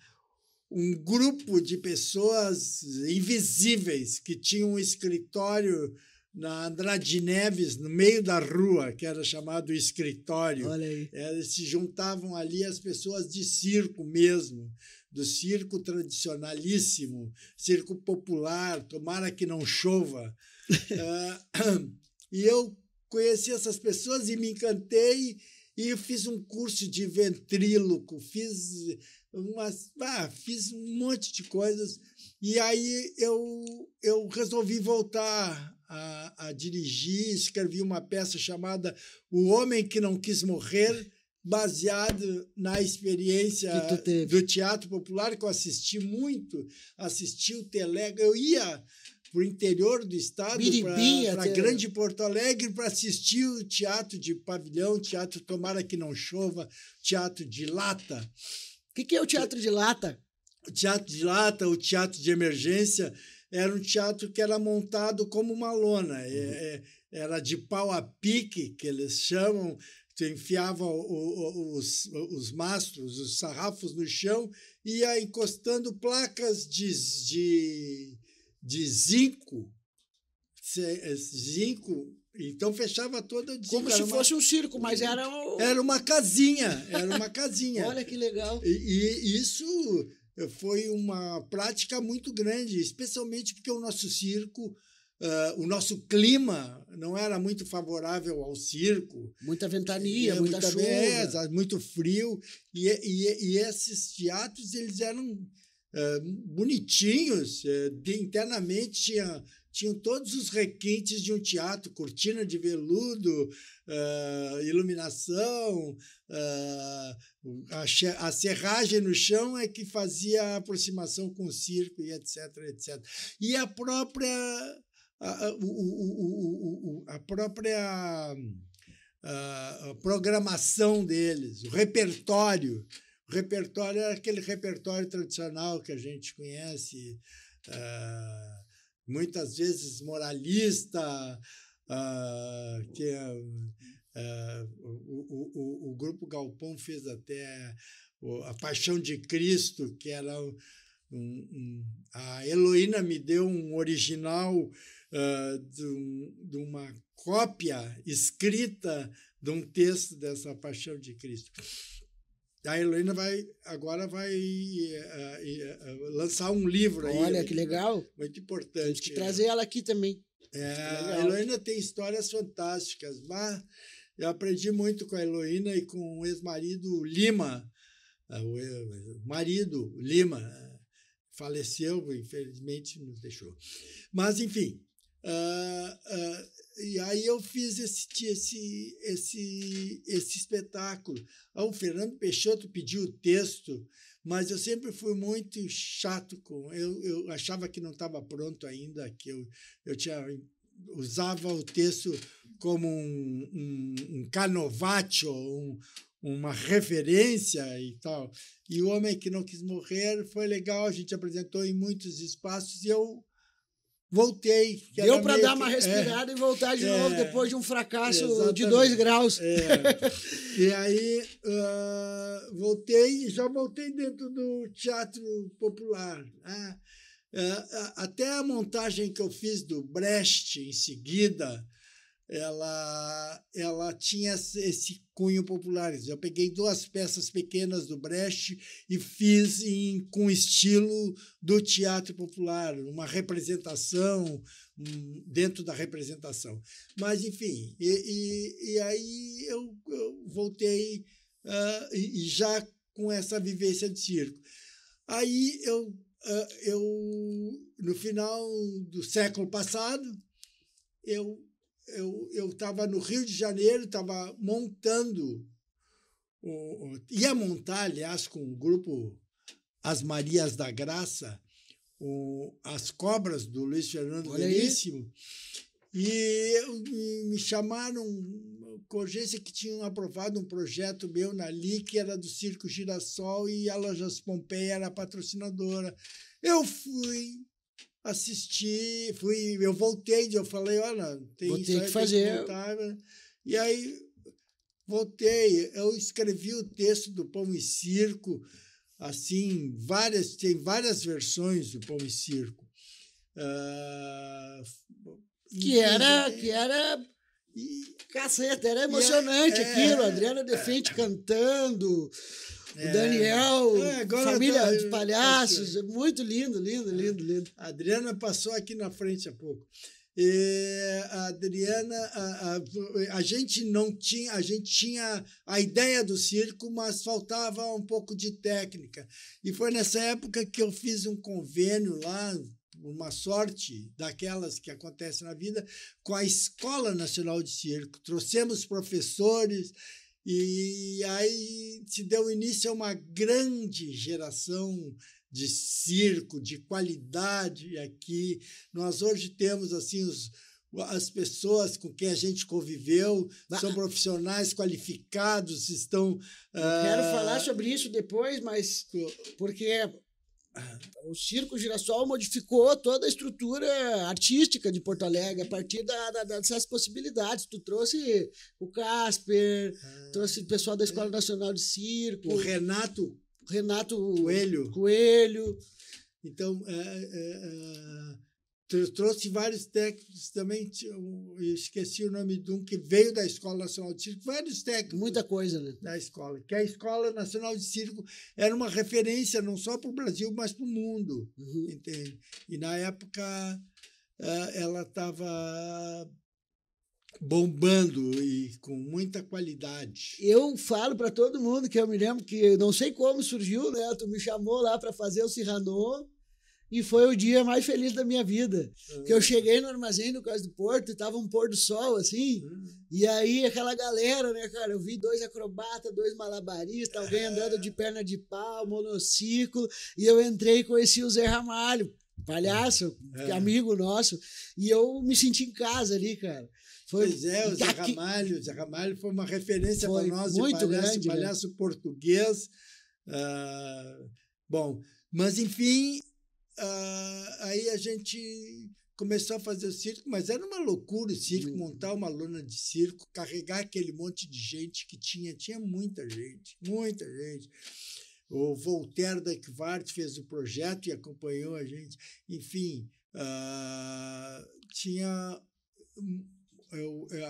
um grupo de pessoas invisíveis que tinham um escritório na Andrade Neves, no meio da rua, que era chamado escritório. Olha aí. Eles se juntavam ali as pessoas de circo mesmo do circo tradicionalíssimo, circo popular, tomara que não chova. uh, e eu conheci essas pessoas e me encantei e fiz um curso de ventríloco, fiz umas, ah, fiz um monte de coisas e aí eu eu resolvi voltar a, a dirigir, escrevi uma peça chamada O Homem que Não Quis Morrer baseado na experiência do teatro popular que eu assisti muito, assisti o Telega, eu ia para o interior do estado, para Grande Porto Alegre, para assistir o teatro de pavilhão, teatro Tomara que não chova, teatro de lata. O que, que é o teatro de lata? O teatro de lata, o teatro de emergência, era um teatro que era montado como uma lona. É, uhum. É, era de pau a pique, que eles chamam, você enfiava o, o, os, os mastros, os sarrafos no chão, ia encostando placas de, de, de zinco, é, zinco então fechava toda Como se uma... fosse um circo, mas era Era uma casinha, era uma casinha. Olha que legal. E, e, isso foi uma prática muito grande, especialmente porque o nosso circo Uh, o nosso clima não era muito favorável ao circo. Muita ventania, é, muita, muita chuva. É, muito frio. E, e, e, esses teatros eles eram uh, bonitinhos. Eh, de, internamente tinha, tinham todos os requintes de um teatro, cortina de veludo, ah, iluminação, a, a serragem no chão é que fazia a aproximação com o circo e etc, etc. E a própria a, a a a própria a, ah, a programação deles, o repertório. O repertório era é aquele repertório tradicional que a gente conhece, ah, muitas vezes moralista, ah, que é, o, o, o, Grupo Galpão fez até A Paixão de Cristo, que era um, um, a Heloína me deu um original ah, de, um, de, uma cópia escrita de um texto dessa Paixão de Cristo. A Heloína vai agora vai uh, uh, lançar um livro aí. Olha né, que legal! Muito importante. Temos que né. trazer ela aqui também. É, é a Heloína tem histórias fantásticas, mas eu aprendi muito com a Heloína e com o ex-marido Lima, o marido Lima faleceu, infelizmente nos deixou. Mas enfim, Uh, uh, e aí eu fiz esse, esse, esse, esse espetáculo. Ah, o Fernando Peixoto pediu o texto, mas eu sempre fui muito chato com. Eu, eu achava que não estava pronto ainda, que eu, eu tinha usava o texto como um, um, um canovaccio, um, uma referência e tal. E o Homem que Não Quis Morrer foi legal, a gente apresentou em muitos espaços e eu voltei. Deu para dar uma é. respirada é, e voltar de é, novo depois de um fracasso exatamente. de dois graus. É. e aí uh, voltei, já voltei dentro do teatro popular. Uh, uh, até a montagem que eu fiz do Brecht em seguida ela, ela tinha esse cunho populares. Eu peguei duas peças pequenas do Brecht e fiz em, com estilo do teatro popular, uma representação dentro da representação. Mas, enfim, e, e, e aí eu, eu voltei uh, e, já com essa vivência de circo. Aí eu, uh, eu no final do século passado, eu eu estava no Rio de Janeiro, estava montando, o, o, ia montar, aliás, com o grupo As Marias da Graça, o, As Cobras, do Luiz Fernando Olha Veríssimo, e me chamaram com urgência que tinham aprovado um projeto meu na Líquida era do Circo Girassol, e a Lojas Pompeia era a patrocinadora. Eu fui assisti, fui, eu voltei, eu falei, olha, tem Vou isso aí, que fazer. Que né? e aí voltei, eu escrevi o texto do Pão e Circo, assim, várias, tem várias versões do Pão e Circo. Uh, que, era, que era e, caceta, era é, emocionante é, aquilo, Adriana Defente é, é. cantando. É. O Daniel, é, família tô... Tá de palhaços, tá é muito lindo, lindo, é. lindo, lindo. A Adriana passou aqui na frente há pouco. E a Adriana, a, a, a, gente não tinha, a gente tinha a ideia do circo, mas faltava um pouco de técnica. E foi nessa época que eu fiz um convênio lá, uma sorte daquelas que acontece na vida, com a Escola Nacional de Circo. Trouxemos professores e aí se deu início a uma grande geração de circo, de qualidade aqui. Nós hoje temos assim os, as pessoas com quem a gente conviveu são profissionais qualificados, estão. Uh... Quero ah, falar sobre isso depois, mas porque é o Circo Girassol modificou toda a estrutura artística de Porto Alegre a partir da, da, dessas possibilidades. Tu trouxe o Casper, ah, trouxe o pessoal da é. Escola Nacional de Circo. O Renato. Renato Coelho. Coelho. Então, é, é, é Trouxe vários técnicos também, esqueci o nome de um que veio da Escola Nacional de Circo, vários técnicos. Muita coisa, né? Da escola. Que a Escola Nacional de Circo era uma referência não só para o Brasil, mas para o mundo, uhum. entende? E na época ah, ela estava bombando e com muita qualidade. Eu falo para todo mundo que eu me lembro que não sei como surgiu, né? Tu me chamou lá para fazer o Cirrano e foi o dia mais feliz da minha vida. Uhum. Que eu cheguei no armazém do Cais do Porto e tava um pôr do sol, assim. Uhum. E aí aquela galera, né, cara? Eu vi dois acrobatas, dois malabaristas, alguém é. andando de perna de pau, monociclo. E eu entrei e conheci o Zé Ramalho, palhaço, uhum. é amigo nosso. E eu me senti em casa ali, cara. Foi, pois é, o Zé aqui... Ramalho. O Zé Ramalho foi uma referência para nós, muito palhaço, grande, né? palhaço né? português. Uh, bom, mas enfim, ah, aí a gente começou a fazer o circo, mas era uma loucura o circo, uhum. montar uma lona de circo, carregar aquele monte de gente que tinha. Tinha muita gente, muita gente. O Voltaire da Equivart fez o projeto e acompanhou a gente. Enfim, uh, tinha. Hum, eu, eu,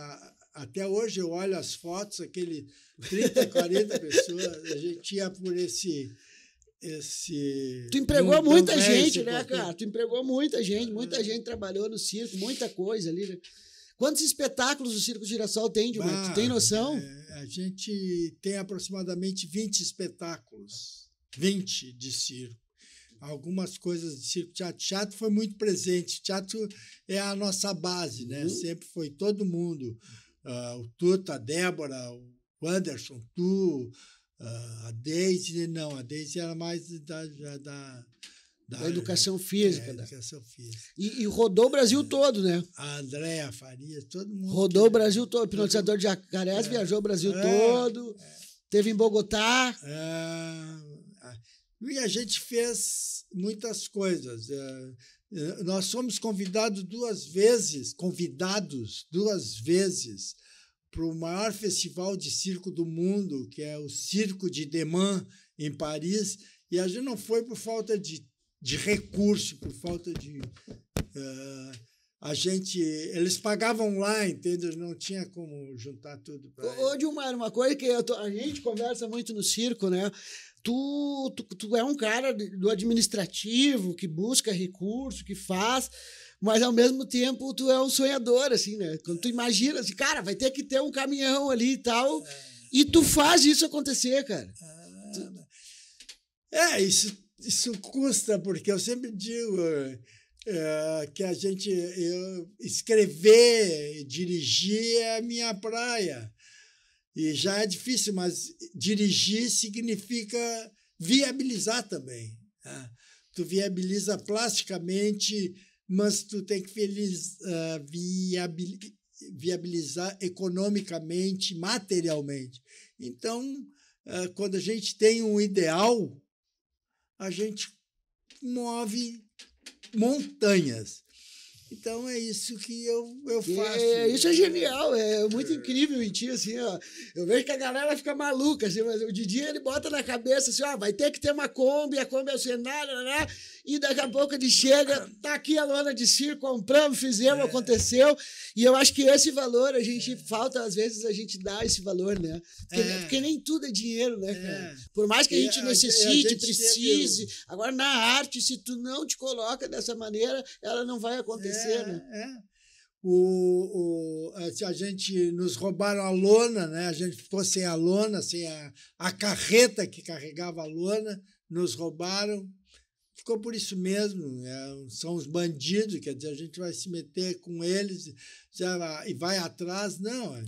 até hoje eu olho as fotos, aquele 30, 40 pessoas, a gente ia por esse esse. Tu empregou muita é gente, né, cara? Tu empregou muita gente, é. muita gente trabalhou no circo, muita coisa ali, né? Quantos espetáculos o Circo Girassol tem, Dilma? Ah, tu tem noção? É, a gente tem aproximadamente 20 espetáculos. 20 de circo. Algumas coisas de circo. Teatro, teatro foi muito presente. Teatro é a nossa base, né? Uhum. Sempre foi todo mundo. Uh, o Tuta, a Débora, o Anderson, tu, ah, a Deise, né? não, a Deise era mais da, da, da, da educação física. É, da né? educação física. E, e rodou o Brasil é. todo, né? A Andréa Faria, todo mundo. Rodou que... o Brasil todo. O de jacarés é. viajou o Brasil é. todo. Teve em Bogotá. É. Ah, e a gente fez muitas coisas. É, nós fomos convidados duas vezes, convidados duas vezes para o maior festival de circo do mundo, que é o Circo de Deman, em Paris, e a gente não foi por falta de, de recurso, por falta de. Uh, a gente. Eles pagavam lá, entende? Não tinha como juntar tudo. Pra Ô, Dilmar, uma coisa que tô, a gente conversa muito no circo, né? Tu, tu, tu é um cara do administrativo que busca recurso, que faz mas ao mesmo tempo tu é um sonhador, assim, né? Quando tu imagina, assim, cara, vai ter que ter um caminhão ali e tal, é. e tu faz isso acontecer, cara. Ah, tu... É, isso, isso custa, porque eu sempre digo é, que a gente, eu, escrever, dirigir é a minha praia. E já é difícil, mas dirigir significa viabilizar também. Né? Tu viabiliza plasticamente mas tu tem que ah, viabilizar, economicamente, materialmente. Então, ah, quando a gente tem um ideal, a gente move montanhas. Então é isso que eu, eu faço. É, isso é genial, é muito incrível em ti, assim, ó. Eu vejo que a galera fica maluca, assim, mas o Didi ele bota na cabeça assim, ó, ah, vai ter que ter uma Kombi, a Kombi é o cenário, né? e daqui a pouco ele chega, tá aqui a lona de circo, compramos, fizemos, é. aconteceu. E eu acho que esse valor, a gente é. falta, às vezes, a gente dá esse valor, né? Porque, é. porque nem tudo é dinheiro, né, é. cara? Por mais que a gente necessite, a gente precise. Teve... Agora, na arte, se tu não te coloca dessa maneira, ela não vai acontecer, é, né? É. O, o, eh, a gente nos roubaram a lona, né? a gente ficou sem a lona, sem a, a carreta que carregava a lona, nos roubaram ficou por isso mesmo. É, são os bandidos, quer dizer, a gente vai se meter com eles já, e vai atrás. Não,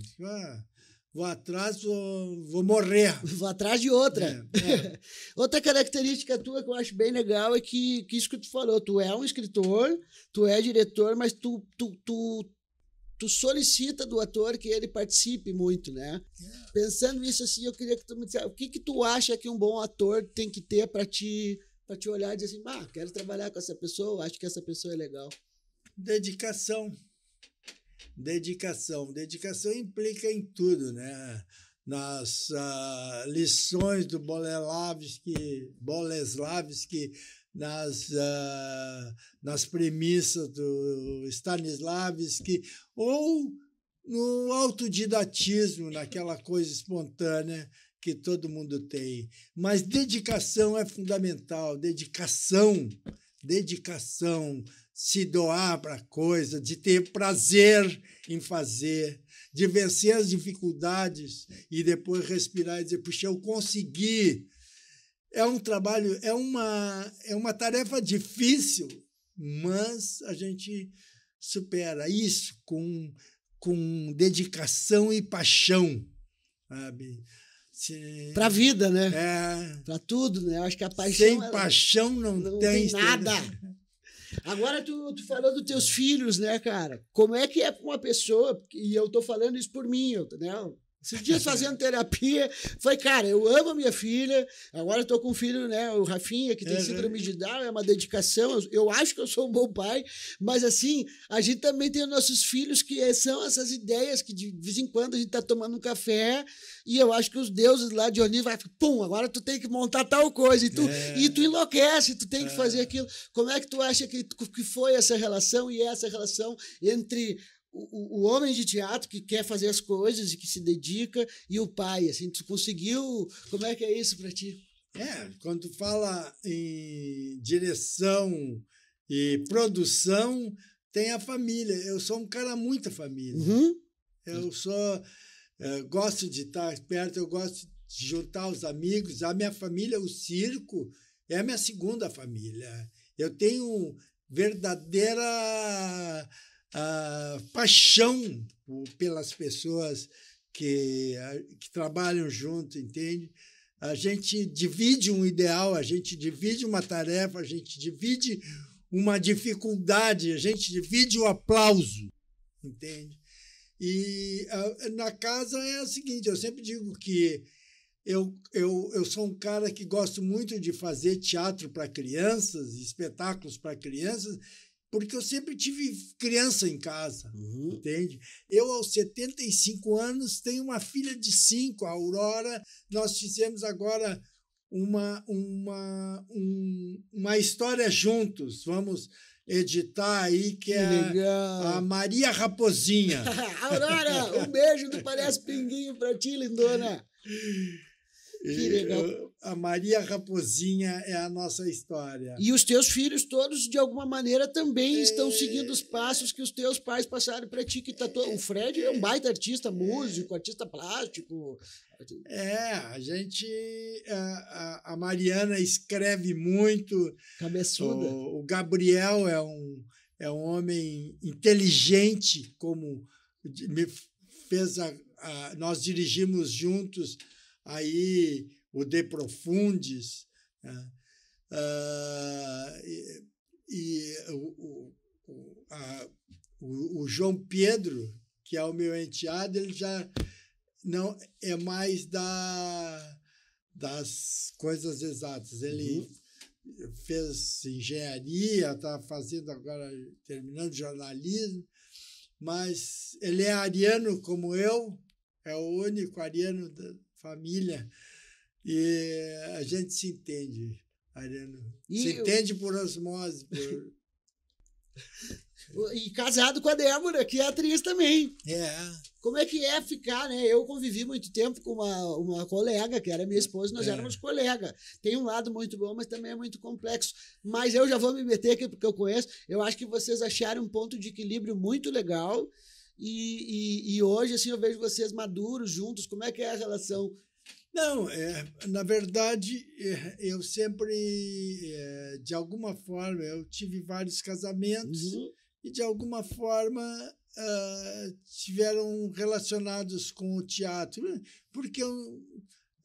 vou atrás, vou, vou morrer. Vou atrás de outra. É, é. outra característica tua que eu acho bem legal é que, que isso que tu falou, tu é um escritor, tu é diretor, mas tu, tu, tu tu solicita do ator que ele participe muito, né? É. Pensando nisso assim, eu queria que tu me dissesse, o que que tu acha que um bom ator tem que ter para te para te olhar e dizer assim, ah, quero trabalhar com essa pessoa, acho que essa pessoa é legal. Dedicação. Dedicação. Dedicação implica em tudo, né? Nas ah, lições do Boleslavski, Boleslavski nas, ah, nas premissas do Stanislavski, ou no autodidatismo, naquela coisa espontânea que todo mundo tem. Mas dedicação é fundamental, dedicação, dedicação, se doar para a coisa, de ter prazer em fazer, de vencer as dificuldades e depois respirar e dizer, puxa, eu consegui. É um trabalho, é uma, é uma tarefa difícil, mas a gente supera isso com, com dedicação e paixão, sabe? Sim. Pra vida, né? É. Pra tudo, né? Eu Acho que a paixão. Sem ela, paixão não, não tem, tem né? nada. Agora, tu, tu falou dos teus filhos, né, cara? Como é que é pra uma pessoa, e eu tô falando isso por mim, entendeu? né? Esses dias fazendo terapia, falei, cara, eu amo a minha filha, agora estou com um filho, né, o Rafinha, que tem uhum. síndrome de Down, é uma dedicação, eu, eu, acho que eu sou um bom pai, mas assim, a gente também tem os nossos filhos que são essas ideias que de vez em quando a gente está tomando um café e eu acho que os deuses lá de Oni vai, pum, agora tu tem que montar tal coisa, e tu, é. e tu enlouquece, tu tem que é. fazer aquilo. Como é que tu acha que, que foi essa relação e é essa relação entre o, o, homem de teatro que quer fazer as coisas e que se dedica e o pai assim tu conseguiu como é que é isso para ti é quando fala em direção e produção tem a família eu sou um cara muito família uhum. eu sou eu eh, gosto de estar perto eu gosto de juntar os amigos a minha família o circo é a minha segunda família eu tenho verdadeira a paixão pelas pessoas que, que trabalham junto, entende? A gente divide um ideal, a gente divide uma tarefa, a gente divide uma dificuldade, a gente divide o aplauso, entende? E na casa é o seguinte: eu sempre digo que eu, eu, eu sou um cara que gosto muito de fazer teatro para crianças, espetáculos para crianças, porque eu sempre tive criança em casa, uhum. entende? Eu, aos 75 anos, tenho uma filha de 5, a Aurora. Nós fizemos agora uma, uma, um, uma história juntos. Vamos editar aí, que, que é a, a Maria Raposinha. Aurora, um beijo do Parece Pinguinho para ti, lindona. Que legal. a Maria Raposinha é a nossa história. E os teus filhos todos, de alguma maneira, também é... estão seguindo os passos que os teus pais passaram para ti. Que tá to... O Fred é um baita artista, músico, artista plástico. É, a gente... A, a Mariana escreve muito. Cabeçuda. O, o Gabriel é um, é um homem inteligente, como me fez a, a nós dirigimos juntos aí o De Profundis, né? Ah, e, e o, o, a, o, o João Pedro, que é o meu enteado, ele já não é mais da, das coisas exatas. Ele uhum. fez engenharia, está fazendo agora, terminando jornalismo, mas ele é ariano como eu, é o único ariano família, e a gente se entende, Ariano. se eu... entende por osmose. Por... e casado com a Débora, que é atriz também. É. Como é que é ficar, né? Eu convivi muito tempo com uma, uma colega, que era minha esposa, nós é. éramos colega. Tem um lado muito bom, mas também é muito complexo. Mas eu já vou me meter aqui porque eu conheço. Eu acho que vocês acharam um ponto de equilíbrio muito legal e, e, e, hoje, assim, eu vejo vocês maduros, juntos. Como é que é a relação? Não, é, na verdade, é, eu sempre, é, de alguma forma, eu tive vários casamentos uhum. e, de alguma forma, uh, tiveram relacionados com o teatro. Né? Porque eu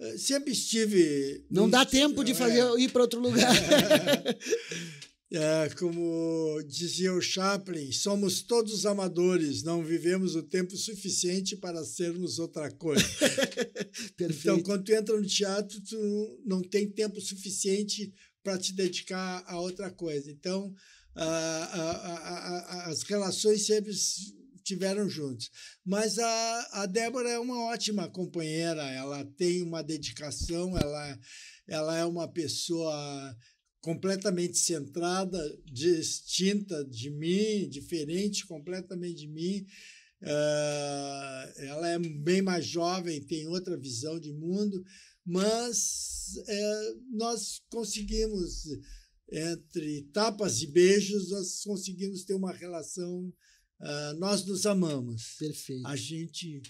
ah, sempre estive... Não dá tempo de é. fazer é, ir para outro lugar. É, como dizia o Chaplin, somos todos amadores, não vivemos o tempo suficiente para sermos outra coisa. então, quando tu entra no teatro, tu não tem tempo suficiente para te dedicar a outra coisa. Então, a, a, a, as relações sempre tiveram juntos. Mas a Débora é uma ótima companheira, ela tem uma dedicação, ela ela é uma pessoa completamente centrada, distinta de mim, diferente completamente de mim. Uh, ela é bem mais jovem, tem outra visão de mundo, mas uh, nós conseguimos, entre tapas e beijos, nós conseguimos ter uma relação. Uh, nós nos amamos. Perfeito. A gente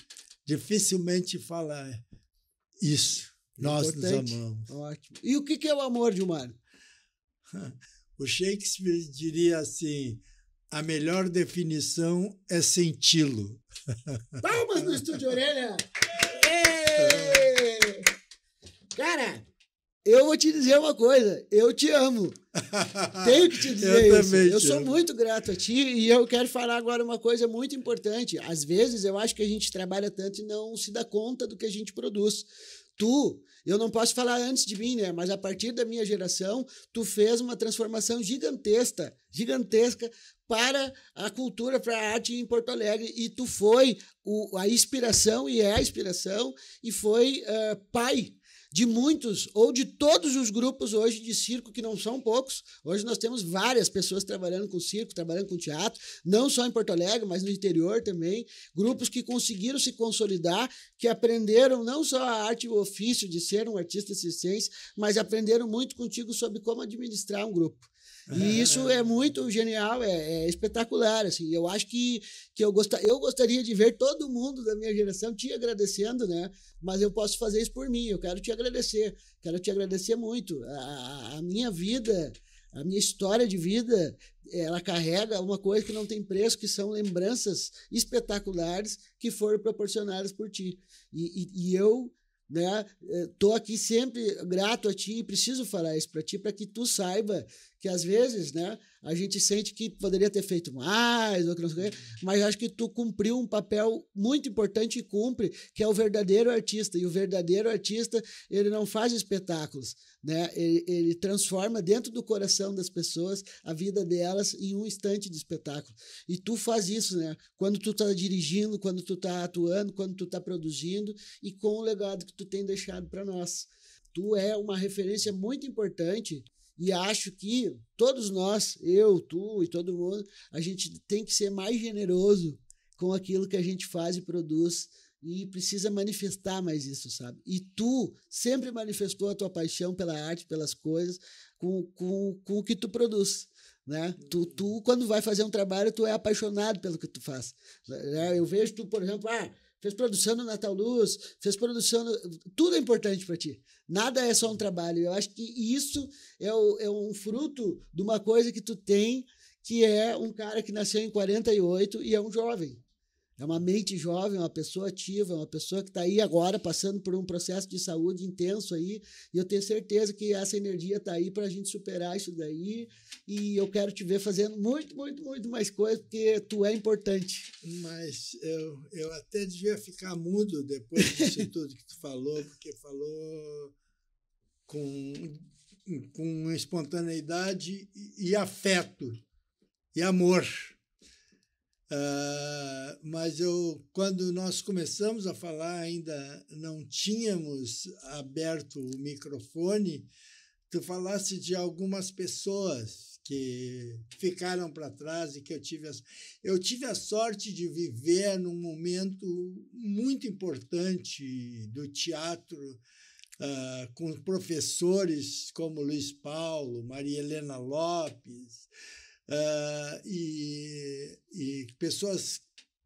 dificilmente fala isso. Nós Importante. nos amamos. Ótimo. E o que é o amor, Gilmar? O Shakespeare diria assim: a melhor definição é senti-lo. Palmas no estúdio Orelha! Êêê! Cara, eu vou te dizer uma coisa, eu te amo. Tenho que te dizer eu isso. Também eu sou amo. muito grato a ti e eu quero falar agora uma coisa muito importante. Às vezes eu acho que a gente trabalha tanto e não se dá conta do que a gente produz tu, eu não posso falar antes de mim, né? Mas a partir da minha geração, tu fez uma transformação gigantesca, gigantesca para a cultura, para a arte em Porto Alegre. E tu foi o, a inspiração, e é a inspiração, e foi uh, pai de muitos ou de todos os grupos hoje de circo, que não são poucos. Hoje nós temos várias pessoas trabalhando com circo, trabalhando com teatro, não só em Porto Alegre, mas no interior também. Grupos que conseguiram se consolidar, que aprenderam não só a arte e o ofício de ser um artista circense, mas aprenderam muito contigo sobre como administrar um grupo. E isso é muito genial, é, é, espetacular, assim. Eu acho que, que eu, gostar, eu gostaria de ver todo mundo da minha geração te agradecendo, né? Mas eu posso fazer isso por mim, eu quero te agradecer, quero te agradecer muito. A, a minha vida, a minha história de vida, ela carrega uma coisa que não tem preço, que são lembranças espetaculares que foram proporcionadas por ti. e, e, e eu né? Eh, tô aqui sempre grato a ti e preciso falar isso para ti para que tu saiba que às vezes, né, a gente sente que poderia ter feito mais, ou que não sei, mas acho que tu cumpriu um papel muito importante e cumpre, que é o verdadeiro artista. E o verdadeiro artista, ele não faz espetáculos, né? Ele, ele transforma dentro do coração das pessoas a vida delas em um instante de espetáculo. E tu faz isso, né? Quando tu está dirigindo, quando tu está atuando, quando tu está produzindo e com o legado que tu tem deixado para nós. Tu é uma referência muito importante e acho que todos nós, eu, tu e todo mundo, a gente tem que ser mais generoso com aquilo que a gente faz e produz e precisa manifestar mais isso, sabe? E tu sempre manifestou a tua paixão pela arte, pelas coisas, com, com, com o que tu produz. Né? Tu, tu, quando vai fazer um trabalho, tu é apaixonado pelo que tu faz. Né? Eu vejo tu, por exemplo, ah, fez produção no Natal Luz, fez produção. No... Tudo é importante para ti. Nada é só um trabalho. Eu acho que isso é, o, é um fruto de uma coisa que tu tem, que é um cara que nasceu em 48 e é um jovem. É uma mente jovem, é uma pessoa ativa, é uma pessoa que está aí agora passando por um processo de saúde intenso aí. E eu tenho certeza que essa energia está aí para a gente superar isso daí. E eu quero te ver fazendo muito, muito, muito mais coisas, porque tu é importante. Mas eu, eu até devia ficar mudo depois disso tudo que tu falou, porque falou com, com espontaneidade e afeto e amor. Uh, mas eu, quando nós começamos a falar, ainda não tínhamos aberto o microfone. Tu falaste de algumas pessoas que ficaram para trás e que eu tive a, eu tive a sorte de viver num momento muito importante do teatro Uh, com professores como Luiz Paulo, Maria Helena Lopes, uh, e, e, pessoas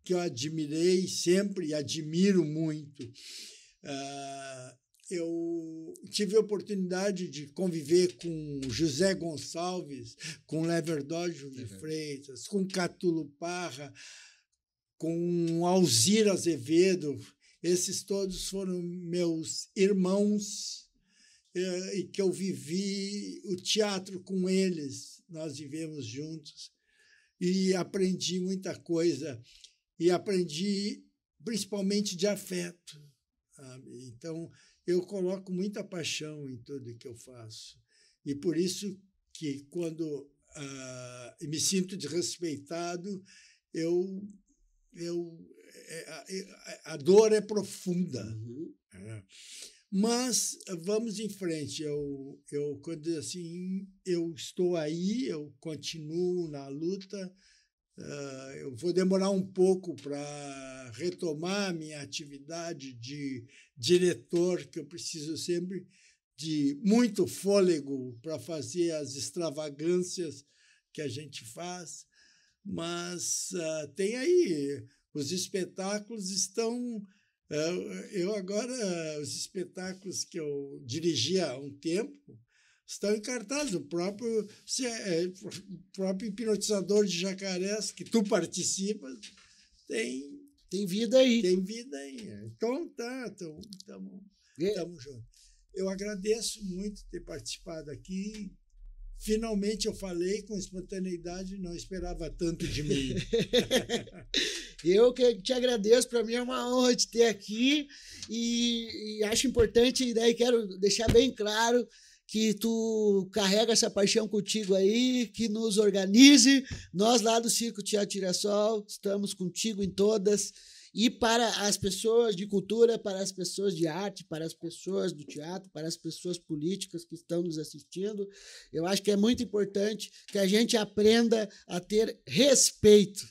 que eu admirei sempre e admiro muito. Uh, eu tive a oportunidade de conviver com José Gonçalves, com Leverdógio de Freitas, com Catulo Parra, com Alzira Azevedo. Esses todos foram meus irmãos eh, e que eu vivi o teatro com eles nós vivemos juntos e aprendi muita coisa e aprendi principalmente de afeto. Sabe? Então, eu coloco muita paixão em tudo que eu faço. E por isso que quando ah, me sinto desrespeitado, eu, eu, é, é, a, a dor é profunda. Uhum. É. Mas vamos em frente. Eu, eu quando assim, eu estou aí, eu continuo na luta. Uh, eu vou demorar um pouco para retomar a minha atividade de diretor, que eu preciso sempre de muito fôlego para fazer as extravagâncias que a gente faz. Mas uh, tem aí, os espetáculos estão é, eu agora, os espetáculos que eu dirigi há um tempo estão encartados. O próprio, é, o próprio hipnotizador de jacarés que tu participas tem... Tem vida aí. Tem vida aí. Então tá, estamos juntos. Eu agradeço muito ter participado aqui. Finalmente eu falei com espontaneidade, não esperava tanto de mim. Eu que te agradeço, para mim é uma honra te ter aqui e, e acho importante, e daí quero deixar bem claro que tu carrega essa paixão contigo aí, que nos organize. Nós lá do Circo Teatro Tirassol estamos contigo em todas. E para as pessoas de cultura, para as pessoas de arte, para as pessoas do teatro, para as pessoas políticas que estão nos assistindo, eu acho que é muito importante que a gente aprenda a ter respeito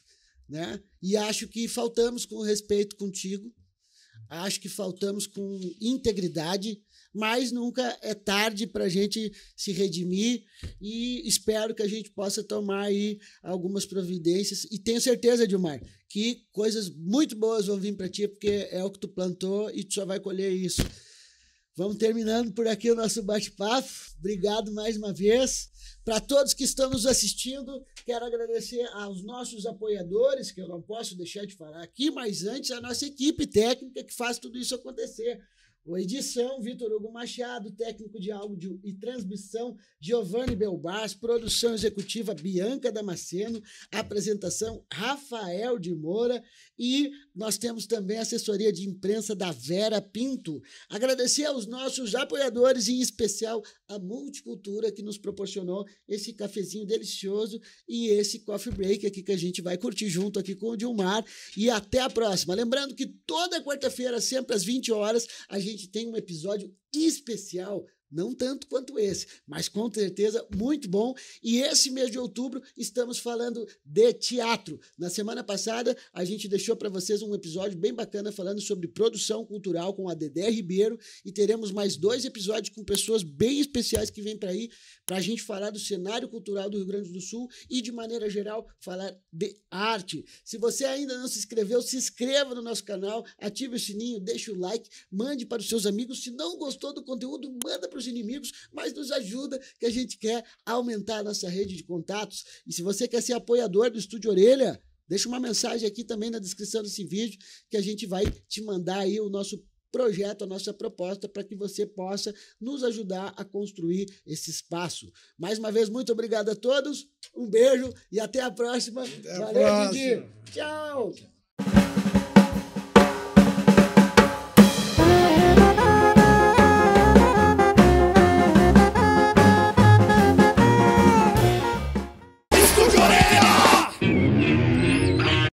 né? E acho que faltamos com respeito contigo, acho que faltamos com integridade, mas nunca é tarde para a gente se redimir e espero que a gente possa tomar aí algumas providências e tenho certeza, Dilmar, que coisas muito boas vão vir para ti porque é o que tu plantou e tu só vai colher isso. Vamos terminando por aqui o nosso bate-papo. Obrigado mais uma vez. Para todos que estão nos assistindo, quero agradecer aos nossos apoiadores, que eu não posso deixar de falar aqui, mas antes a nossa equipe técnica que faz tudo isso acontecer. Edição, Vitor Hugo Machado, técnico de áudio e transmissão, Giovanni Belbás, produção executiva, Bianca Damasceno, apresentação, Rafael de Moura e nós temos também assessoria de imprensa da Vera Pinto. Agradecer aos nossos apoiadores, em especial a Multicultura, que nos proporcionou esse cafezinho delicioso e esse coffee break aqui que a gente vai curtir junto aqui com o Dilmar. E até a próxima. Lembrando que toda quarta-feira, sempre às 20 horas, a gente gente tem um episódio especial não tanto quanto esse, mas com certeza muito bom. E esse mês de outubro estamos falando de teatro. Na semana passada, a gente deixou para vocês um episódio bem bacana falando sobre produção cultural com a Dedé Ribeiro. E teremos mais dois episódios com pessoas bem especiais que vêm para aí para a gente falar do cenário cultural do Rio Grande do Sul e, de maneira geral, falar de arte. Se você ainda não se inscreveu, se inscreva no nosso canal, ative o sininho, deixe o like, mande para os seus amigos. Se não gostou do conteúdo, manda para próprios inimigos, mas nos ajuda que a gente quer aumentar a nossa rede de contatos. E se você quer ser apoiador do Estúdio Orelha, deixa uma mensagem aqui também na descrição desse vídeo que a gente vai te mandar aí o nosso projeto, a nossa proposta para que você possa nos ajudar a construir esse espaço. Mais uma vez, muito obrigado a todos, um beijo e até a próxima. Até Valeu, a próxima. Didi. Tchau.